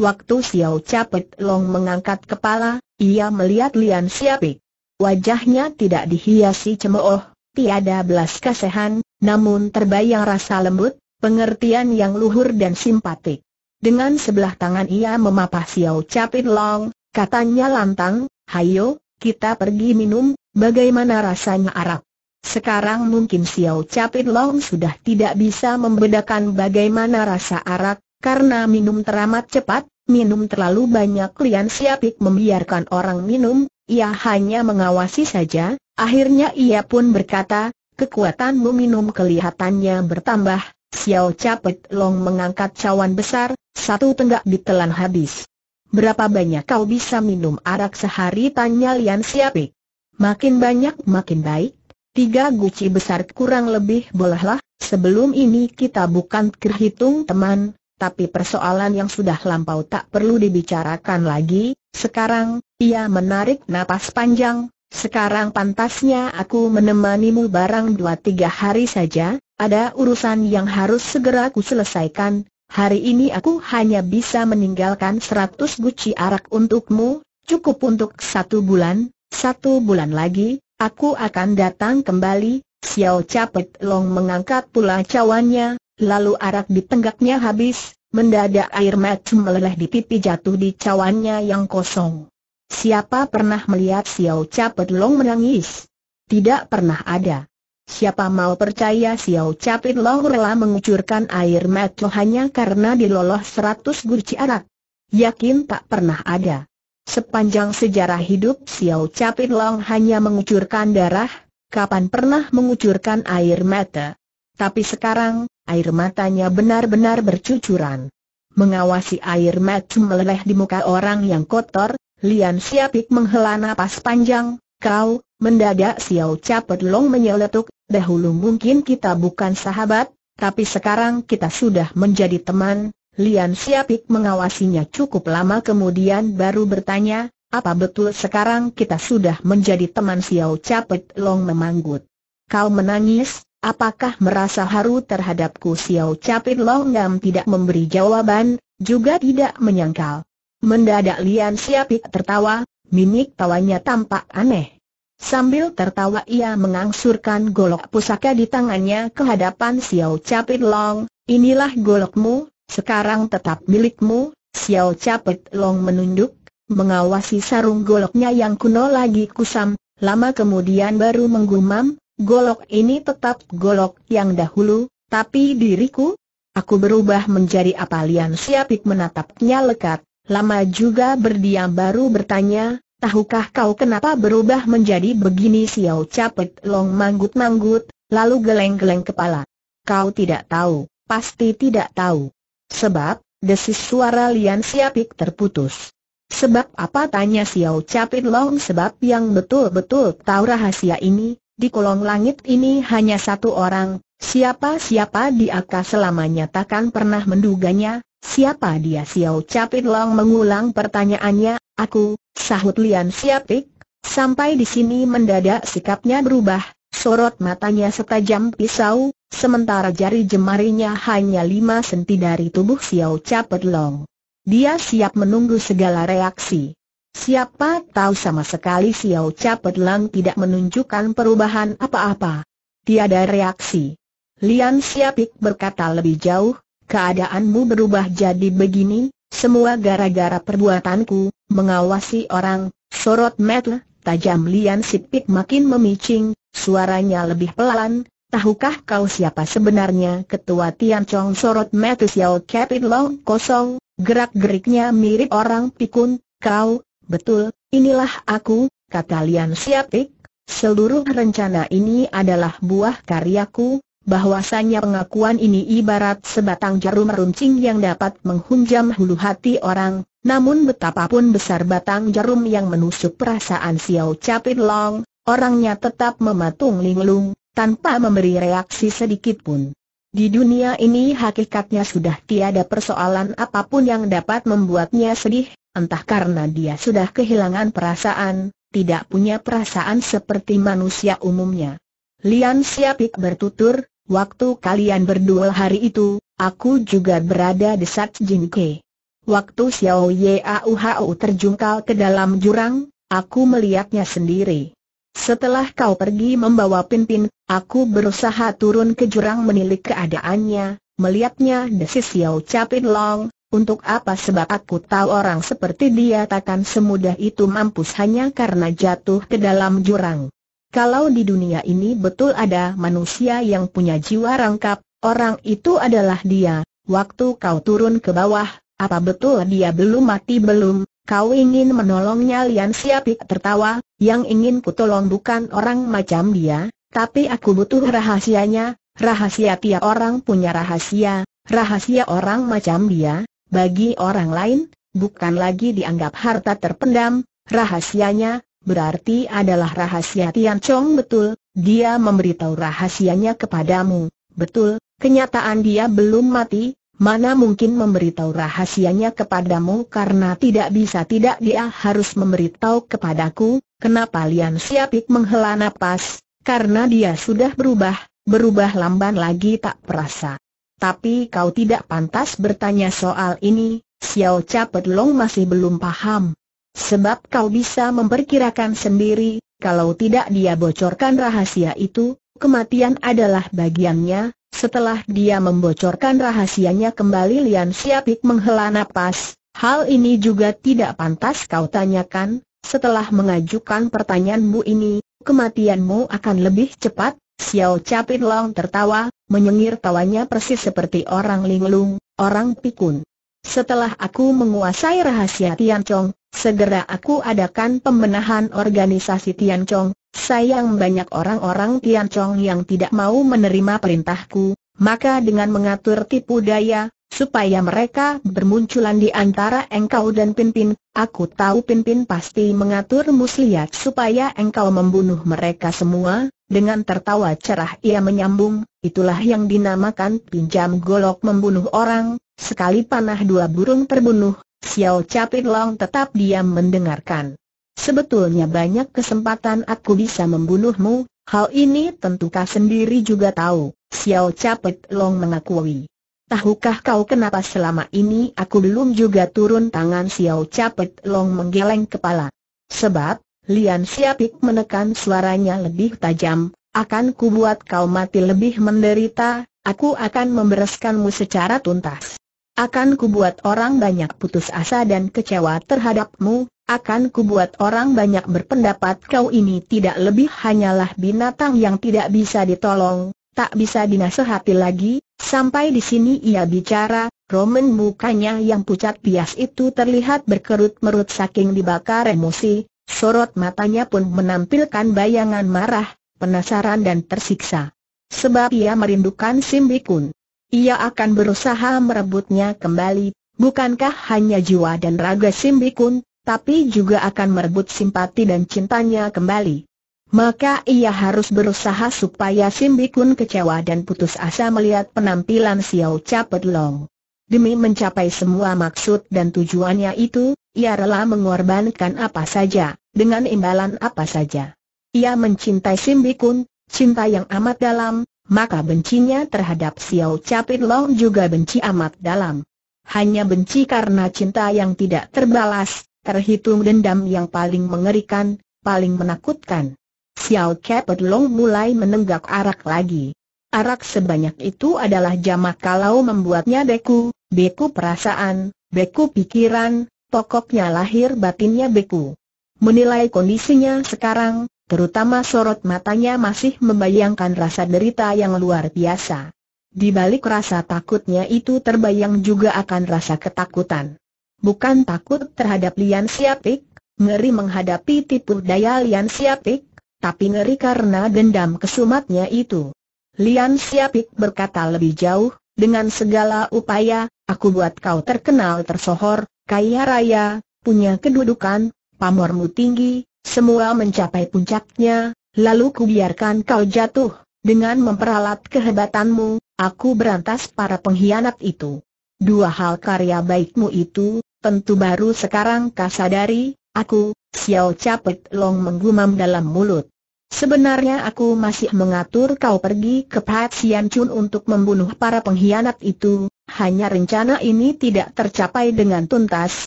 Waktu Xiao Capit Long mengangkat kepala, ia melihat Lian Siapik. Wajahnya tidak dihiasi cemooh, tiada belas kasihan, namun terbayang rasa lembut, pengertian yang luhur dan simpatik. Dengan sebelah tangan ia memapah Xiao Capit Long, katanya lantang, Hayo, kita pergi minum, bagaimana rasanya arak? Sekarang mungkin Xiao Capit Long sudah tidak bisa membedakan bagaimana rasa arak, karena minum teramat cepat, minum terlalu banyak Lian Siapik membiarkan orang minum, ia hanya mengawasi saja, akhirnya ia pun berkata, kekuatanmu minum kelihatannya bertambah, Xiao Capet Long mengangkat cawan besar, satu tenggak ditelan habis. Berapa banyak kau bisa minum arak sehari tanya Lian Siapik. Makin banyak makin baik, tiga guci besar kurang lebih bolehlah, sebelum ini kita bukan kerhitung teman, tapi persoalan yang sudah lampau tak perlu dibicarakan lagi, sekarang, ia menarik napas panjang, sekarang pantasnya aku menemanimu barang dua tiga hari saja, ada urusan yang harus segera ku selesaikan, hari ini aku hanya bisa meninggalkan seratus guci arak untukmu, cukup untuk satu bulan, satu bulan lagi, aku akan datang kembali, Xiao Capet Long mengangkat pula cawannya, lalu arak di tenggaknya habis, mendadak air mata meleleh di pipi jatuh di cawannya yang kosong. Siapa pernah melihat Xiao Cha Long menangis? Tidak pernah ada. Siapa mau percaya Xiao Cha Long rela mengucurkan air mata hanya karena diloloh seratus gurci arak? Yakin tak pernah ada. Sepanjang sejarah hidup Xiao Cha Long hanya mengucurkan darah, kapan pernah mengucurkan air mata? Tapi sekarang, air matanya benar-benar bercucuran. Mengawasi air mata meleleh di muka orang yang kotor, Lian Siapik menghela napas panjang, kau, mendadak Xiao Capet Long menyeletuk, dahulu mungkin kita bukan sahabat, tapi sekarang kita sudah menjadi teman. Lian Siapik mengawasinya cukup lama kemudian baru bertanya, apa betul sekarang kita sudah menjadi teman Xiao Capet Long memanggut? Kau menangis, Apakah merasa haru terhadapku Xiao Capet Long yang tidak memberi jawaban, juga tidak menyangkal. Mendadak Lian Siapik tertawa, mimik tawanya tampak aneh. Sambil tertawa ia mengangsurkan golok pusaka di tangannya ke hadapan Xiao Capit Long, inilah golokmu, sekarang tetap milikmu, Xiao Capit Long menunduk, mengawasi sarung goloknya yang kuno lagi kusam, lama kemudian baru menggumam, golok ini tetap golok yang dahulu, tapi diriku, aku berubah menjadi apa Lian Siapik menatapnya lekat, Lama juga berdiam baru bertanya, tahukah kau kenapa berubah menjadi begini Xiao Capet Long manggut-manggut, lalu geleng-geleng kepala. Kau tidak tahu, pasti tidak tahu. Sebab, desis suara Lian Siapik terputus. Sebab apa tanya Xiao Capit Long sebab yang betul-betul tahu rahasia ini, di kolong langit ini hanya satu orang, siapa-siapa di akas selamanya takkan pernah menduganya, Siapa dia Xiao Capit Long mengulang pertanyaannya, aku, sahut Lian Siapik, sampai di sini mendadak sikapnya berubah, sorot matanya setajam pisau, sementara jari jemarinya hanya lima senti dari tubuh Xiao Capit Long. Dia siap menunggu segala reaksi. Siapa tahu sama sekali Xiao Capit Long tidak menunjukkan perubahan apa-apa. Tiada reaksi. Lian Siapik berkata lebih jauh, keadaanmu berubah jadi begini, semua gara-gara perbuatanku, mengawasi orang, sorot mata, tajam Lian Sipik makin memicing, suaranya lebih pelan, tahukah kau siapa sebenarnya ketua Tian Chong sorot mata siau kepit Long kosong, gerak-geriknya mirip orang pikun, kau, betul, inilah aku, kata Lian Sipik, seluruh rencana ini adalah buah karyaku, bahwasanya pengakuan ini ibarat sebatang jarum runcing yang dapat menghunjam hulu hati orang, namun betapapun besar batang jarum yang menusuk perasaan Xiao Capit Long, orangnya tetap mematung linglung, tanpa memberi reaksi sedikit pun. Di dunia ini hakikatnya sudah tiada persoalan apapun yang dapat membuatnya sedih, entah karena dia sudah kehilangan perasaan, tidak punya perasaan seperti manusia umumnya. Lian Siapik bertutur, waktu kalian berduel hari itu, aku juga berada di Sat Jin Ke. Waktu Xiao Yauhou terjungkal ke dalam jurang, aku melihatnya sendiri. Setelah kau pergi membawa pimpin, aku berusaha turun ke jurang menilik keadaannya, melihatnya desis Xiao Capin Long, untuk apa sebab aku tahu orang seperti dia takkan semudah itu mampus hanya karena jatuh ke dalam jurang. Kalau di dunia ini betul ada manusia yang punya jiwa rangkap, orang itu adalah dia. Waktu kau turun ke bawah, apa betul dia belum mati belum? Kau ingin menolongnya Lian Siapik tertawa, yang ingin kutolong bukan orang macam dia, tapi aku butuh rahasianya, rahasia tiap orang punya rahasia, rahasia orang macam dia, bagi orang lain, bukan lagi dianggap harta terpendam, rahasianya, berarti adalah rahasia Tian Chong betul, dia memberitahu rahasianya kepadamu, betul, kenyataan dia belum mati, mana mungkin memberitahu rahasianya kepadamu karena tidak bisa tidak dia harus memberitahu kepadaku, kenapa Lian Siapik menghela napas, karena dia sudah berubah, berubah lamban lagi tak perasa. Tapi kau tidak pantas bertanya soal ini, Xiao Capet Long masih belum paham. Sebab kau bisa memperkirakan sendiri, kalau tidak dia bocorkan rahasia itu, kematian adalah bagiannya, setelah dia membocorkan rahasianya kembali Lian Siapik menghela napas, hal ini juga tidak pantas kau tanyakan, setelah mengajukan pertanyaanmu ini, kematianmu akan lebih cepat, Xiao Capit Long tertawa, menyengir tawanya persis seperti orang linglung, orang pikun. Setelah aku menguasai rahasia Tian Chong, Segera aku adakan pembenahan organisasi Tian Chong. sayang banyak orang-orang Tian Chong yang tidak mau menerima perintahku, maka dengan mengatur tipu daya, supaya mereka bermunculan di antara engkau dan Pimpin, aku tahu Pimpin pasti mengatur muslihat supaya engkau membunuh mereka semua, dengan tertawa cerah ia menyambung, itulah yang dinamakan pinjam golok membunuh orang, sekali panah dua burung terbunuh, Xiao Capit Long tetap diam mendengarkan. Sebetulnya banyak kesempatan aku bisa membunuhmu, hal ini tentu kau sendiri juga tahu, Xiao Capit Long mengakui. Tahukah kau kenapa selama ini aku belum juga turun tangan Xiao Capit Long menggeleng kepala? Sebab, Lian Siapik menekan suaranya lebih tajam, akan kubuat kau mati lebih menderita, aku akan membereskanmu secara tuntas. Akan kubuat orang banyak putus asa dan kecewa terhadapmu, akan kubuat orang banyak berpendapat kau ini tidak lebih hanyalah binatang yang tidak bisa ditolong, tak bisa dinasehati lagi, sampai di sini ia bicara, Roman mukanya yang pucat bias itu terlihat berkerut-merut saking dibakar emosi, sorot matanya pun menampilkan bayangan marah, penasaran dan tersiksa. Sebab ia merindukan Simbikun ia akan berusaha merebutnya kembali, bukankah hanya jiwa dan raga Simbikun, tapi juga akan merebut simpati dan cintanya kembali. Maka ia harus berusaha supaya Simbikun kecewa dan putus asa melihat penampilan Xiao Capet Long. Demi mencapai semua maksud dan tujuannya itu, ia rela mengorbankan apa saja, dengan imbalan apa saja. Ia mencintai Simbikun, cinta yang amat dalam, maka bencinya terhadap Xiao Capit Long juga benci amat dalam. Hanya benci karena cinta yang tidak terbalas, terhitung dendam yang paling mengerikan, paling menakutkan. Xiao Capit Long mulai menenggak arak lagi. Arak sebanyak itu adalah jamak kalau membuatnya beku, beku perasaan, beku pikiran, pokoknya lahir batinnya beku. Menilai kondisinya sekarang, Terutama sorot matanya masih membayangkan rasa derita yang luar biasa. Di balik rasa takutnya itu terbayang juga akan rasa ketakutan. Bukan takut terhadap Lian Siapik, ngeri menghadapi tipu daya Lian Siapik, tapi ngeri karena dendam kesumatnya itu. Lian Siapik berkata lebih jauh, dengan segala upaya, aku buat kau terkenal tersohor, kaya raya, punya kedudukan, pamormu tinggi, semua mencapai puncaknya, lalu kubiarkan kau jatuh. Dengan memperalat kehebatanmu, aku berantas para pengkhianat itu. Dua hal karya baikmu itu, tentu baru sekarang kau sadari. aku, Xiao Capet Long menggumam dalam mulut. Sebenarnya aku masih mengatur kau pergi ke Pat Sian Chun untuk membunuh para pengkhianat itu, hanya rencana ini tidak tercapai dengan tuntas,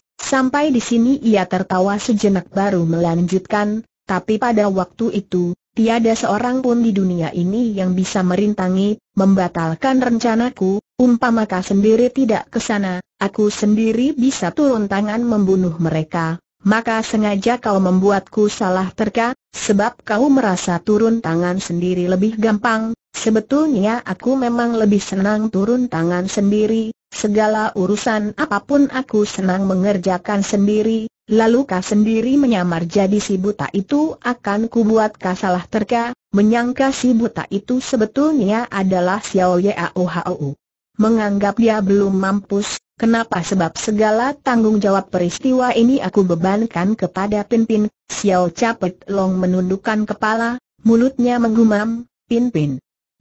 Sampai di sini ia tertawa sejenak baru melanjutkan, tapi pada waktu itu, tiada seorang pun di dunia ini yang bisa merintangi, membatalkan rencanaku, umpamaka sendiri tidak ke sana, aku sendiri bisa turun tangan membunuh mereka, maka sengaja kau membuatku salah terka, sebab kau merasa turun tangan sendiri lebih gampang, Sebetulnya aku memang lebih senang turun tangan sendiri, segala urusan apapun aku senang mengerjakan sendiri, lalu kau sendiri menyamar jadi si buta itu akan kubuat kau salah terka, menyangka si buta itu sebetulnya adalah Xiao Yaohou. Menganggap dia belum mampus, kenapa sebab segala tanggung jawab peristiwa ini aku bebankan kepada Pin, Xiao Capet Long menundukkan kepala, mulutnya menggumam, Pin.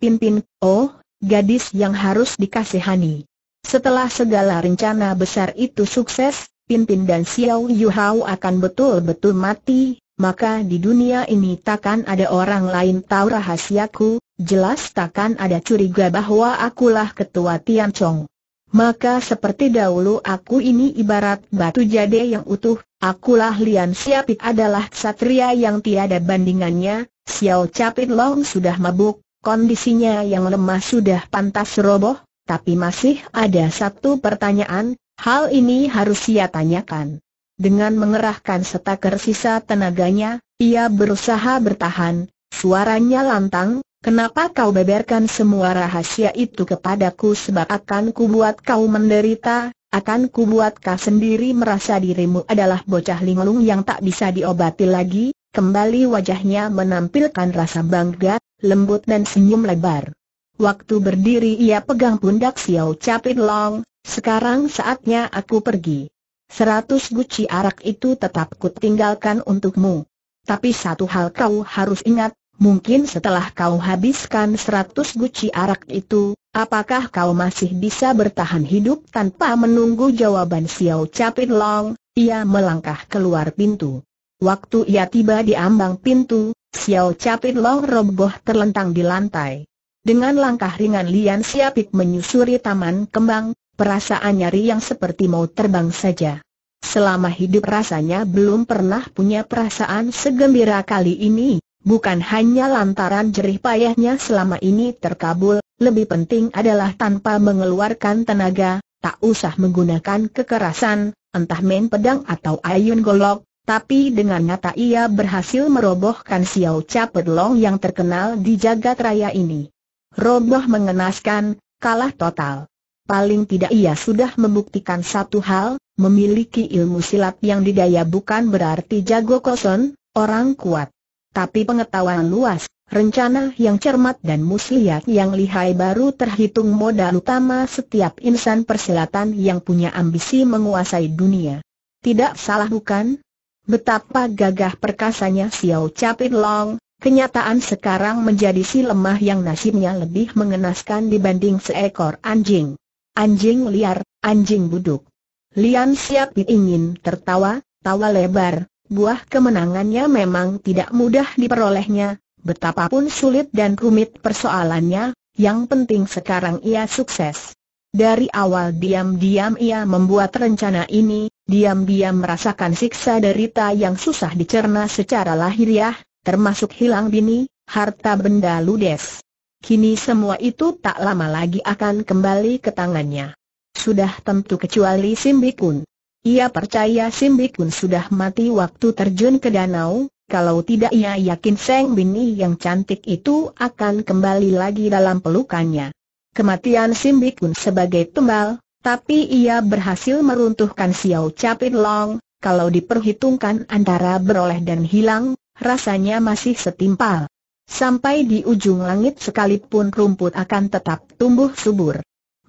Pimpin, oh, gadis yang harus dikasihani. Setelah segala rencana besar itu sukses, Pimpin dan Xiao Hao akan betul-betul mati, maka di dunia ini takkan ada orang lain tahu rahasiaku, jelas takkan ada curiga bahwa akulah ketua Tian Chong. Maka seperti dahulu aku ini ibarat batu jade yang utuh, akulah Lian Siapit adalah satria yang tiada bandingannya, Xiao Capit Long sudah mabuk, kondisinya yang lemah sudah pantas roboh, tapi masih ada satu pertanyaan, hal ini harus ia tanyakan. Dengan mengerahkan setaker sisa tenaganya, ia berusaha bertahan, suaranya lantang, Kenapa kau beberkan semua rahasia itu kepadaku sebab akan kubuat kau menderita, akan kubuat kau sendiri merasa dirimu adalah bocah linglung yang tak bisa diobati lagi, Kembali wajahnya menampilkan rasa bangga, lembut dan senyum lebar. Waktu berdiri ia pegang pundak Xiao Capit Long, sekarang saatnya aku pergi. Seratus guci arak itu tetap kutinggalkan untukmu. Tapi satu hal kau harus ingat, mungkin setelah kau habiskan seratus guci arak itu, apakah kau masih bisa bertahan hidup tanpa menunggu jawaban Xiao Capit Long? Ia melangkah keluar pintu. Waktu ia tiba di ambang pintu, Xiao Capit Long roboh terlentang di lantai. Dengan langkah ringan Lian Siapik menyusuri taman kembang, perasaannya riang seperti mau terbang saja. Selama hidup rasanya belum pernah punya perasaan segembira kali ini, bukan hanya lantaran jerih payahnya selama ini terkabul, lebih penting adalah tanpa mengeluarkan tenaga, tak usah menggunakan kekerasan, entah main pedang atau ayun golok, tapi dengan nyata ia berhasil merobohkan Xiao Cha Long yang terkenal di jagat raya ini. Roboh mengenaskan, kalah total. Paling tidak ia sudah membuktikan satu hal, memiliki ilmu silat yang didaya bukan berarti jago kosong, orang kuat. Tapi pengetahuan luas, rencana yang cermat dan muslihat yang lihai baru terhitung modal utama setiap insan persilatan yang punya ambisi menguasai dunia. Tidak salah bukan, Betapa gagah perkasanya Xiao Capin Long, kenyataan sekarang menjadi si lemah yang nasibnya lebih mengenaskan dibanding seekor anjing. Anjing liar, anjing buduk. Lian siap ingin tertawa, tawa lebar, buah kemenangannya memang tidak mudah diperolehnya, betapapun sulit dan rumit persoalannya, yang penting sekarang ia sukses. Dari awal diam-diam ia membuat rencana ini, diam-diam merasakan siksa derita yang susah dicerna secara lahiriah, termasuk hilang bini, harta benda ludes. Kini semua itu tak lama lagi akan kembali ke tangannya. Sudah tentu kecuali Simbikun. Ia percaya Simbikun sudah mati waktu terjun ke danau, kalau tidak ia yakin Seng Bini yang cantik itu akan kembali lagi dalam pelukannya kematian Simbikun sebagai tumbal, tapi ia berhasil meruntuhkan Xiao Capin Long, kalau diperhitungkan antara beroleh dan hilang, rasanya masih setimpal. Sampai di ujung langit sekalipun rumput akan tetap tumbuh subur.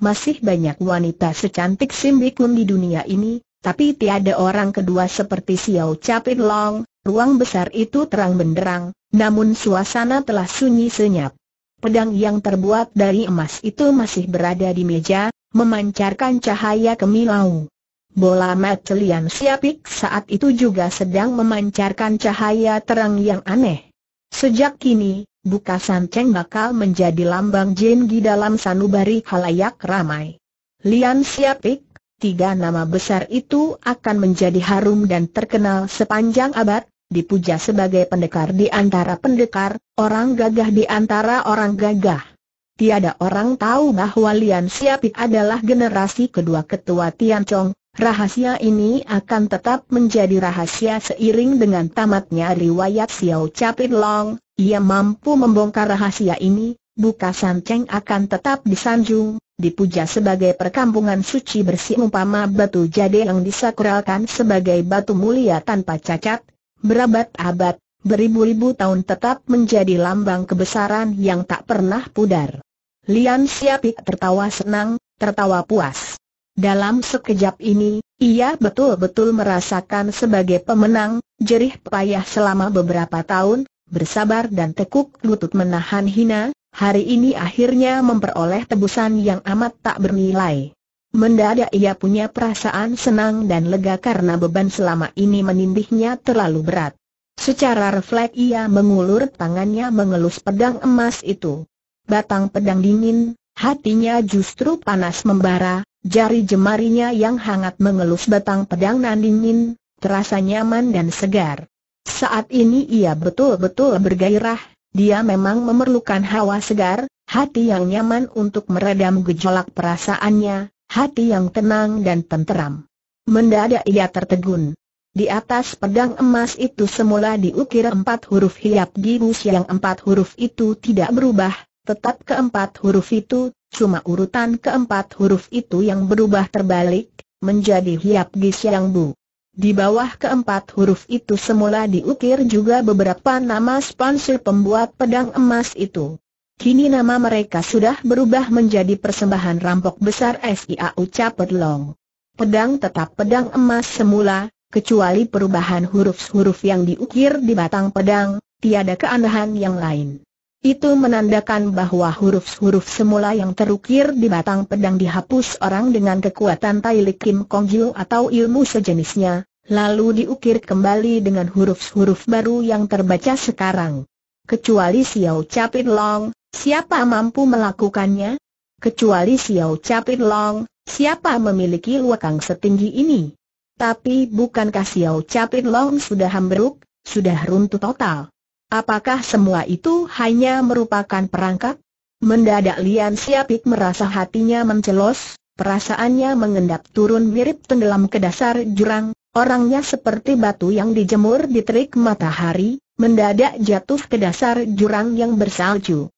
Masih banyak wanita secantik Simbikun di dunia ini, tapi tiada orang kedua seperti Xiao Capin Long, ruang besar itu terang benderang, namun suasana telah sunyi senyap. Pedang yang terbuat dari emas itu masih berada di meja, memancarkan cahaya kemilau. Bola mata Lian Siapik saat itu juga sedang memancarkan cahaya terang yang aneh. Sejak kini, Buka Sanceng bakal menjadi lambang Jengi dalam sanubari halayak ramai. Lian Siapik, tiga nama besar itu akan menjadi harum dan terkenal sepanjang abad, dipuja sebagai pendekar di antara pendekar, orang gagah di antara orang gagah. Tiada orang tahu bahwa Lian Siapit adalah generasi kedua ketua Tian Chong. Rahasia ini akan tetap menjadi rahasia seiring dengan tamatnya riwayat Xiao Capit Long. Ia mampu membongkar rahasia ini, Buka Cheng akan tetap disanjung, dipuja sebagai perkampungan suci bersih umpama batu jade yang disakralkan sebagai batu mulia tanpa cacat, berabad-abad, beribu-ribu tahun tetap menjadi lambang kebesaran yang tak pernah pudar. Lian Siapik tertawa senang, tertawa puas. Dalam sekejap ini, ia betul-betul merasakan sebagai pemenang, jerih payah selama beberapa tahun, bersabar dan tekuk lutut menahan hina, hari ini akhirnya memperoleh tebusan yang amat tak bernilai. Mendadak ia punya perasaan senang dan lega karena beban selama ini menindihnya terlalu berat. Secara refleks ia mengulur tangannya mengelus pedang emas itu. Batang pedang dingin, hatinya justru panas membara, jari jemarinya yang hangat mengelus batang pedang nan dingin, terasa nyaman dan segar. Saat ini ia betul-betul bergairah, dia memang memerlukan hawa segar, hati yang nyaman untuk meredam gejolak perasaannya, hati yang tenang dan tenteram. Mendadak ia tertegun. Di atas pedang emas itu semula diukir empat huruf hiap gibus yang empat huruf itu tidak berubah, tetap keempat huruf itu, cuma urutan keempat huruf itu yang berubah terbalik, menjadi hiap gis yang bu. Di bawah keempat huruf itu semula diukir juga beberapa nama sponsor pembuat pedang emas itu. Kini nama mereka sudah berubah menjadi persembahan rampok besar SIAU Capet Long. Pedang tetap pedang emas semula, kecuali perubahan huruf-huruf yang diukir di batang pedang, tiada keanehan yang lain. Itu menandakan bahwa huruf-huruf semula yang terukir di batang pedang dihapus orang dengan kekuatan Tai Lik Kim Kong Jiu atau ilmu sejenisnya, lalu diukir kembali dengan huruf-huruf baru yang terbaca sekarang. Kecuali Xiao Capit Long, Siapa mampu melakukannya? Kecuali Xiao Capit Long, siapa memiliki luakang setinggi ini? Tapi bukankah Xiao Capit Long sudah hambruk, sudah runtuh total? Apakah semua itu hanya merupakan perangkap? Mendadak Lian Siapik merasa hatinya mencelos, perasaannya mengendap turun mirip tenggelam ke dasar jurang, orangnya seperti batu yang dijemur di terik matahari, mendadak jatuh ke dasar jurang yang bersalju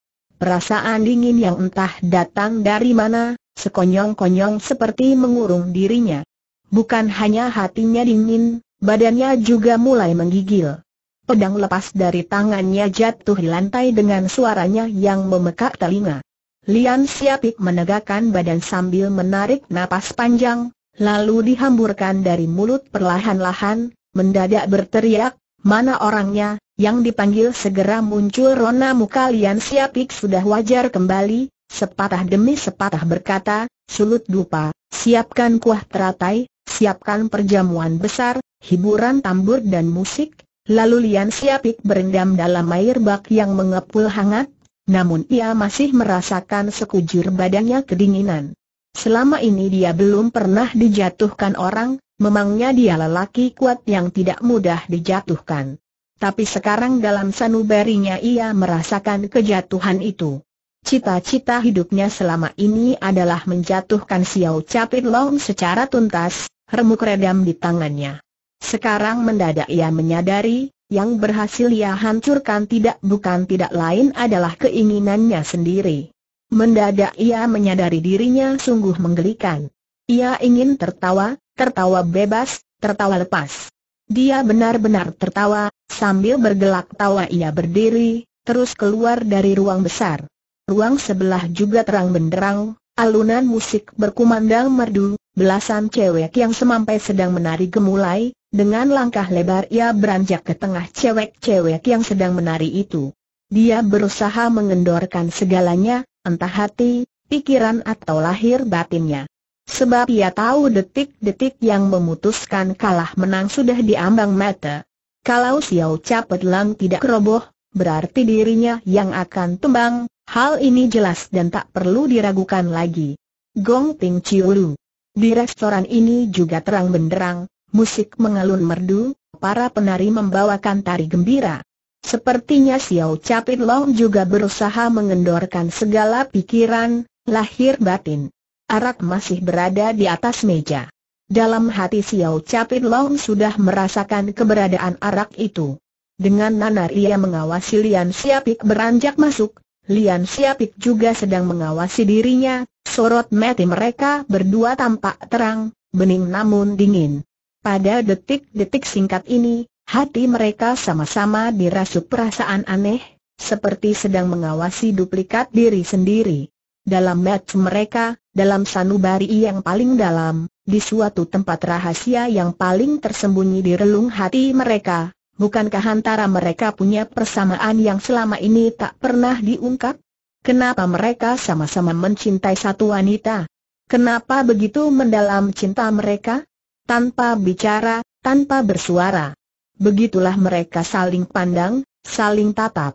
perasaan dingin yang entah datang dari mana, sekonyong-konyong seperti mengurung dirinya. Bukan hanya hatinya dingin, badannya juga mulai menggigil. Pedang lepas dari tangannya jatuh di lantai dengan suaranya yang memekak telinga. Lian Siapik menegakkan badan sambil menarik napas panjang, lalu dihamburkan dari mulut perlahan-lahan, mendadak berteriak, mana orangnya, yang dipanggil segera muncul Rona Lian Siapik sudah wajar kembali, sepatah demi sepatah berkata, sulut dupa, siapkan kuah teratai, siapkan perjamuan besar, hiburan tambur dan musik, lalu Lian Siapik berendam dalam air bak yang mengepul hangat, namun ia masih merasakan sekujur badannya kedinginan. Selama ini dia belum pernah dijatuhkan orang, memangnya dia lelaki kuat yang tidak mudah dijatuhkan tapi sekarang dalam sanubarinya ia merasakan kejatuhan itu. Cita-cita hidupnya selama ini adalah menjatuhkan Xiao Capit Long secara tuntas, remuk redam di tangannya. Sekarang mendadak ia menyadari, yang berhasil ia hancurkan tidak bukan tidak lain adalah keinginannya sendiri. Mendadak ia menyadari dirinya sungguh menggelikan. Ia ingin tertawa, tertawa bebas, tertawa lepas. Dia benar-benar tertawa, sambil bergelak tawa ia berdiri, terus keluar dari ruang besar. Ruang sebelah juga terang benderang, alunan musik berkumandang merdu, belasan cewek yang semampai sedang menari gemulai, dengan langkah lebar ia beranjak ke tengah cewek-cewek yang sedang menari itu. Dia berusaha mengendorkan segalanya, entah hati, pikiran atau lahir batinnya. Sebab ia tahu detik-detik yang memutuskan kalah menang sudah diambang mata. Kalau Xiao Capet Lang tidak roboh, berarti dirinya yang akan tumbang, hal ini jelas dan tak perlu diragukan lagi. Gong Ting Chiulu Di restoran ini juga terang benderang, musik mengalun merdu, para penari membawakan tari gembira. Sepertinya Xiao Capit Long juga berusaha mengendorkan segala pikiran, lahir batin arak masih berada di atas meja. Dalam hati Xiao Capit Long sudah merasakan keberadaan arak itu. Dengan nanar ia mengawasi Lian Siapik beranjak masuk, Lian Siapik juga sedang mengawasi dirinya, sorot mati mereka berdua tampak terang, bening namun dingin. Pada detik-detik singkat ini, hati mereka sama-sama dirasuk perasaan aneh, seperti sedang mengawasi duplikat diri sendiri. Dalam match mereka, dalam sanubari yang paling dalam, di suatu tempat rahasia yang paling tersembunyi di relung hati mereka, bukankah antara mereka punya persamaan yang selama ini tak pernah diungkap? Kenapa mereka sama-sama mencintai satu wanita? Kenapa begitu mendalam cinta mereka? Tanpa bicara, tanpa bersuara. Begitulah mereka saling pandang, saling tatap.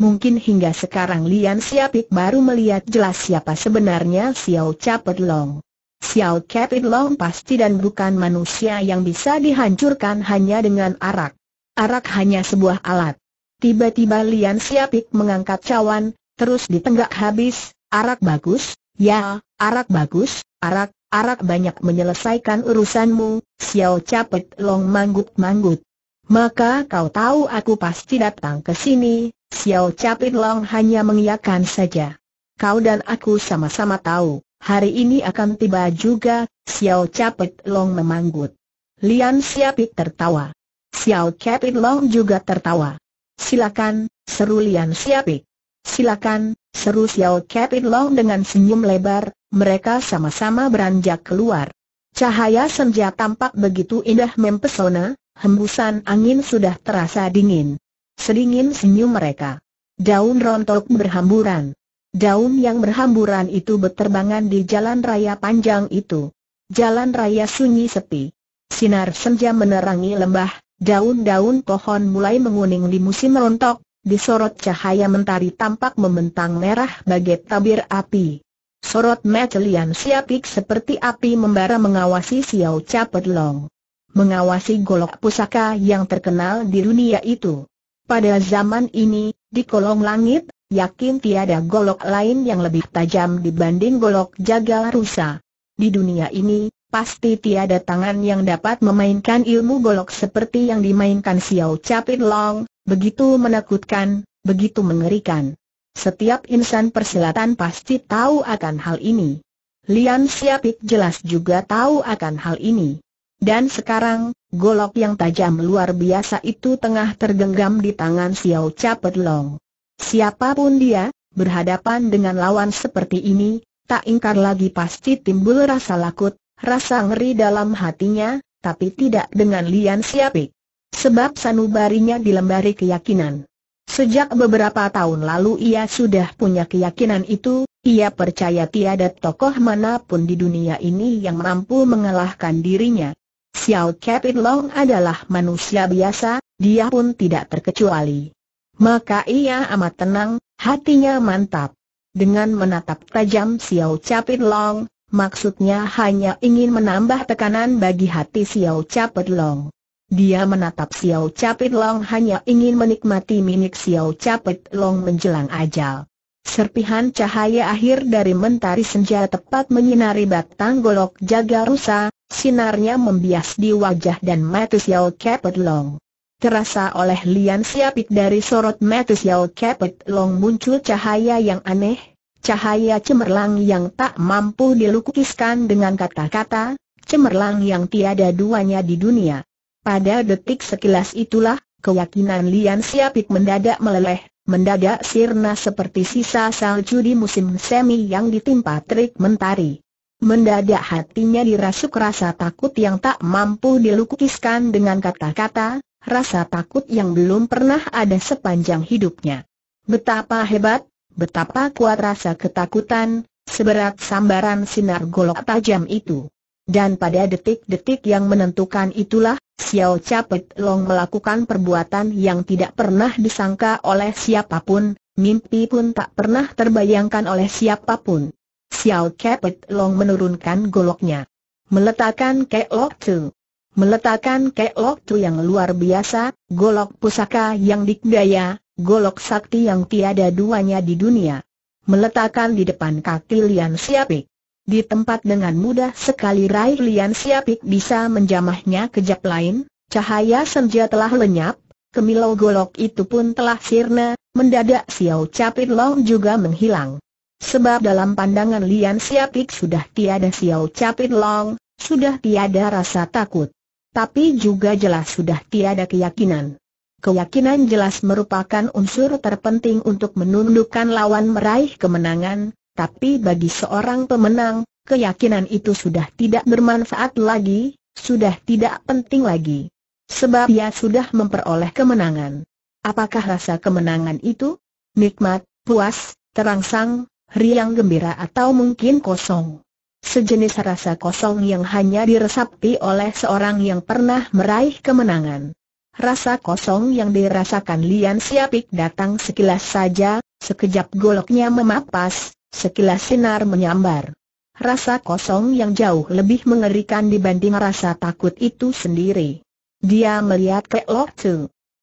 Mungkin hingga sekarang Lian Siapik baru melihat jelas siapa sebenarnya Xiao Capit Long. Xiao Capit Long pasti dan bukan manusia yang bisa dihancurkan hanya dengan arak. Arak hanya sebuah alat. Tiba-tiba Lian Siapik mengangkat cawan, terus ditenggak habis, arak bagus, ya, arak bagus, arak, arak banyak menyelesaikan urusanmu, Xiao Capit Long manggut-manggut. Maka kau tahu aku pasti datang ke sini, Xiao Capit Long hanya mengiyakan saja. Kau dan aku sama-sama tahu, hari ini akan tiba juga, Xiao Capit Long memanggut. Lian Siapit tertawa. Xiao Capit Long juga tertawa. Silakan, seru Lian Siapit. Silakan, seru Xiao Capit Long dengan senyum lebar, mereka sama-sama beranjak keluar. Cahaya senja tampak begitu indah mempesona, hembusan angin sudah terasa dingin. Sedingin senyum mereka. Daun rontok berhamburan. Daun yang berhamburan itu berterbangan di jalan raya panjang itu. Jalan raya sunyi sepi. Sinar senja menerangi lembah, daun-daun pohon mulai menguning di musim rontok, disorot cahaya mentari tampak membentang merah bagai tabir api. Sorot Lian siapik seperti api membara mengawasi Xiao Cha Long mengawasi golok pusaka yang terkenal di dunia itu. Pada zaman ini, di kolong langit, yakin tiada golok lain yang lebih tajam dibanding golok jagal rusa. Di dunia ini, pasti tiada tangan yang dapat memainkan ilmu golok seperti yang dimainkan Xiao Capit Long, begitu menakutkan, begitu mengerikan. Setiap insan persilatan pasti tahu akan hal ini. Lian Siapik jelas juga tahu akan hal ini. Dan sekarang, golok yang tajam luar biasa itu tengah tergenggam di tangan Xiao Capet Long. Siapapun dia, berhadapan dengan lawan seperti ini, tak ingkar lagi pasti timbul rasa lakut, rasa ngeri dalam hatinya, tapi tidak dengan Lian Siapik. Sebab sanubarinya dilembari keyakinan. Sejak beberapa tahun lalu ia sudah punya keyakinan itu, ia percaya tiada tokoh manapun di dunia ini yang mampu mengalahkan dirinya. Xiao Capit Long adalah manusia biasa, dia pun tidak terkecuali. Maka ia amat tenang, hatinya mantap. Dengan menatap tajam Xiao Capit Long, maksudnya hanya ingin menambah tekanan bagi hati Xiao Capit Long. Dia menatap Xiao Capit Long hanya ingin menikmati minik Xiao Capit Long menjelang ajal. Serpihan cahaya akhir dari mentari senja tepat menyinari batang golok jaga rusa, Sinarnya membias di wajah dan mata Xiao Kepet Long. Terasa oleh Lian Siapik dari sorot mata Xiao Kepet Long muncul cahaya yang aneh, cahaya cemerlang yang tak mampu dilukiskan dengan kata-kata, cemerlang yang tiada duanya di dunia. Pada detik sekilas itulah, keyakinan Lian Siapik mendadak meleleh, mendadak sirna seperti sisa salju di musim semi yang ditimpa terik mentari. Mendadak hatinya dirasuk rasa takut yang tak mampu dilukiskan dengan kata-kata, rasa takut yang belum pernah ada sepanjang hidupnya. Betapa hebat, betapa kuat rasa ketakutan, seberat sambaran sinar golok tajam itu. Dan pada detik-detik yang menentukan itulah, Xiao Capet Long melakukan perbuatan yang tidak pernah disangka oleh siapapun, mimpi pun tak pernah terbayangkan oleh siapapun. Xiao Kepet Long menurunkan goloknya. Meletakkan Lok Tu. Meletakkan Lok Tu yang luar biasa, golok pusaka yang dikdaya, golok sakti yang tiada duanya di dunia. Meletakkan di depan kaki Lian Siapik. Di tempat dengan mudah sekali Rai Lian Siapik bisa menjamahnya kejap lain, cahaya senja telah lenyap, kemilau golok itu pun telah sirna, mendadak Xiao Capit Long juga menghilang. Sebab dalam pandangan Lian Siapik sudah tiada Xiao Capit Long, sudah tiada rasa takut. Tapi juga jelas sudah tiada keyakinan. Keyakinan jelas merupakan unsur terpenting untuk menundukkan lawan meraih kemenangan, tapi bagi seorang pemenang, keyakinan itu sudah tidak bermanfaat lagi, sudah tidak penting lagi. Sebab ia sudah memperoleh kemenangan. Apakah rasa kemenangan itu? Nikmat, puas, terangsang, riang gembira atau mungkin kosong. Sejenis rasa kosong yang hanya diresapi oleh seorang yang pernah meraih kemenangan. Rasa kosong yang dirasakan Lian Siapik datang sekilas saja, sekejap goloknya memapas, sekilas sinar menyambar. Rasa kosong yang jauh lebih mengerikan dibanding rasa takut itu sendiri. Dia melihat Kek Lok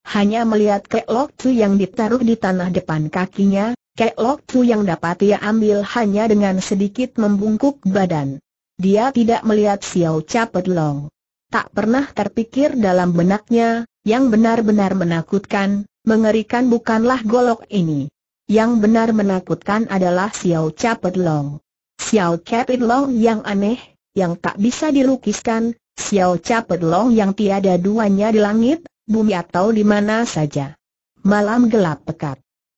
Hanya melihat Kek Lok yang ditaruh di tanah depan kakinya, Kek Lok Tu yang dapat ia ambil hanya dengan sedikit membungkuk badan. Dia tidak melihat Xiao Capet Long. Tak pernah terpikir dalam benaknya, yang benar-benar menakutkan, mengerikan bukanlah golok ini. Yang benar menakutkan adalah Xiao Capet Long. Xiao Capet Long yang aneh, yang tak bisa dilukiskan, Xiao Capet Long yang tiada duanya di langit, bumi atau di mana saja. Malam gelap pekat.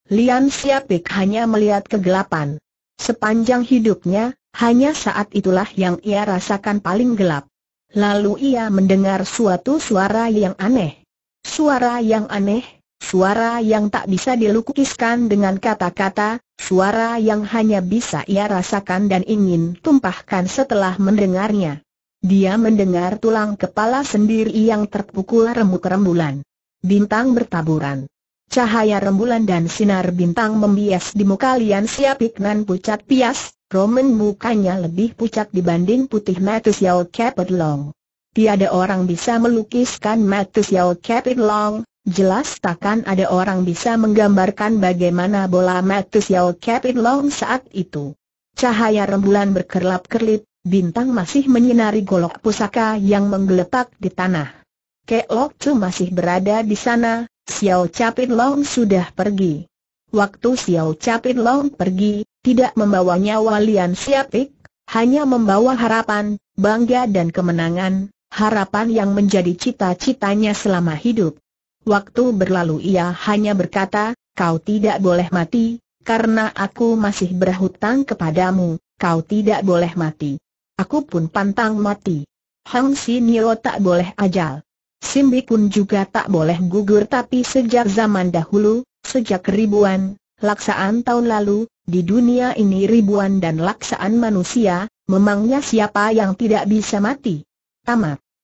Lian Siapik hanya melihat kegelapan. Sepanjang hidupnya, hanya saat itulah yang ia rasakan paling gelap. Lalu ia mendengar suatu suara yang aneh. Suara yang aneh, suara yang tak bisa dilukiskan dengan kata-kata, suara yang hanya bisa ia rasakan dan ingin tumpahkan setelah mendengarnya. Dia mendengar tulang kepala sendiri yang terpukul remuk-rembulan. Bintang bertaburan. Cahaya rembulan dan sinar bintang membias di muka Lian Xia nan pucat pias, Roman mukanya lebih pucat dibanding putih Matus Yao Capit Long. Tiada orang bisa melukiskan Matus Yao Capit Long, jelas takkan ada orang bisa menggambarkan bagaimana bola Matus Yao Capit Long saat itu. Cahaya rembulan berkerlap-kerlip, bintang masih menyinari golok pusaka yang menggeletak di tanah. Keok Chu masih berada di sana, Xiao Capit Long sudah pergi. Waktu Xiao Capit Long pergi, tidak membawa nyawa Lian Siapik, hanya membawa harapan, bangga dan kemenangan, harapan yang menjadi cita-citanya selama hidup. Waktu berlalu ia hanya berkata, kau tidak boleh mati, karena aku masih berhutang kepadamu, kau tidak boleh mati. Aku pun pantang mati. Hang Si Nio tak boleh ajal. Simbi pun juga tak boleh gugur tapi sejak zaman dahulu, sejak ribuan, laksaan tahun lalu, di dunia ini ribuan dan laksaan manusia, memangnya siapa yang tidak bisa mati? Tamat.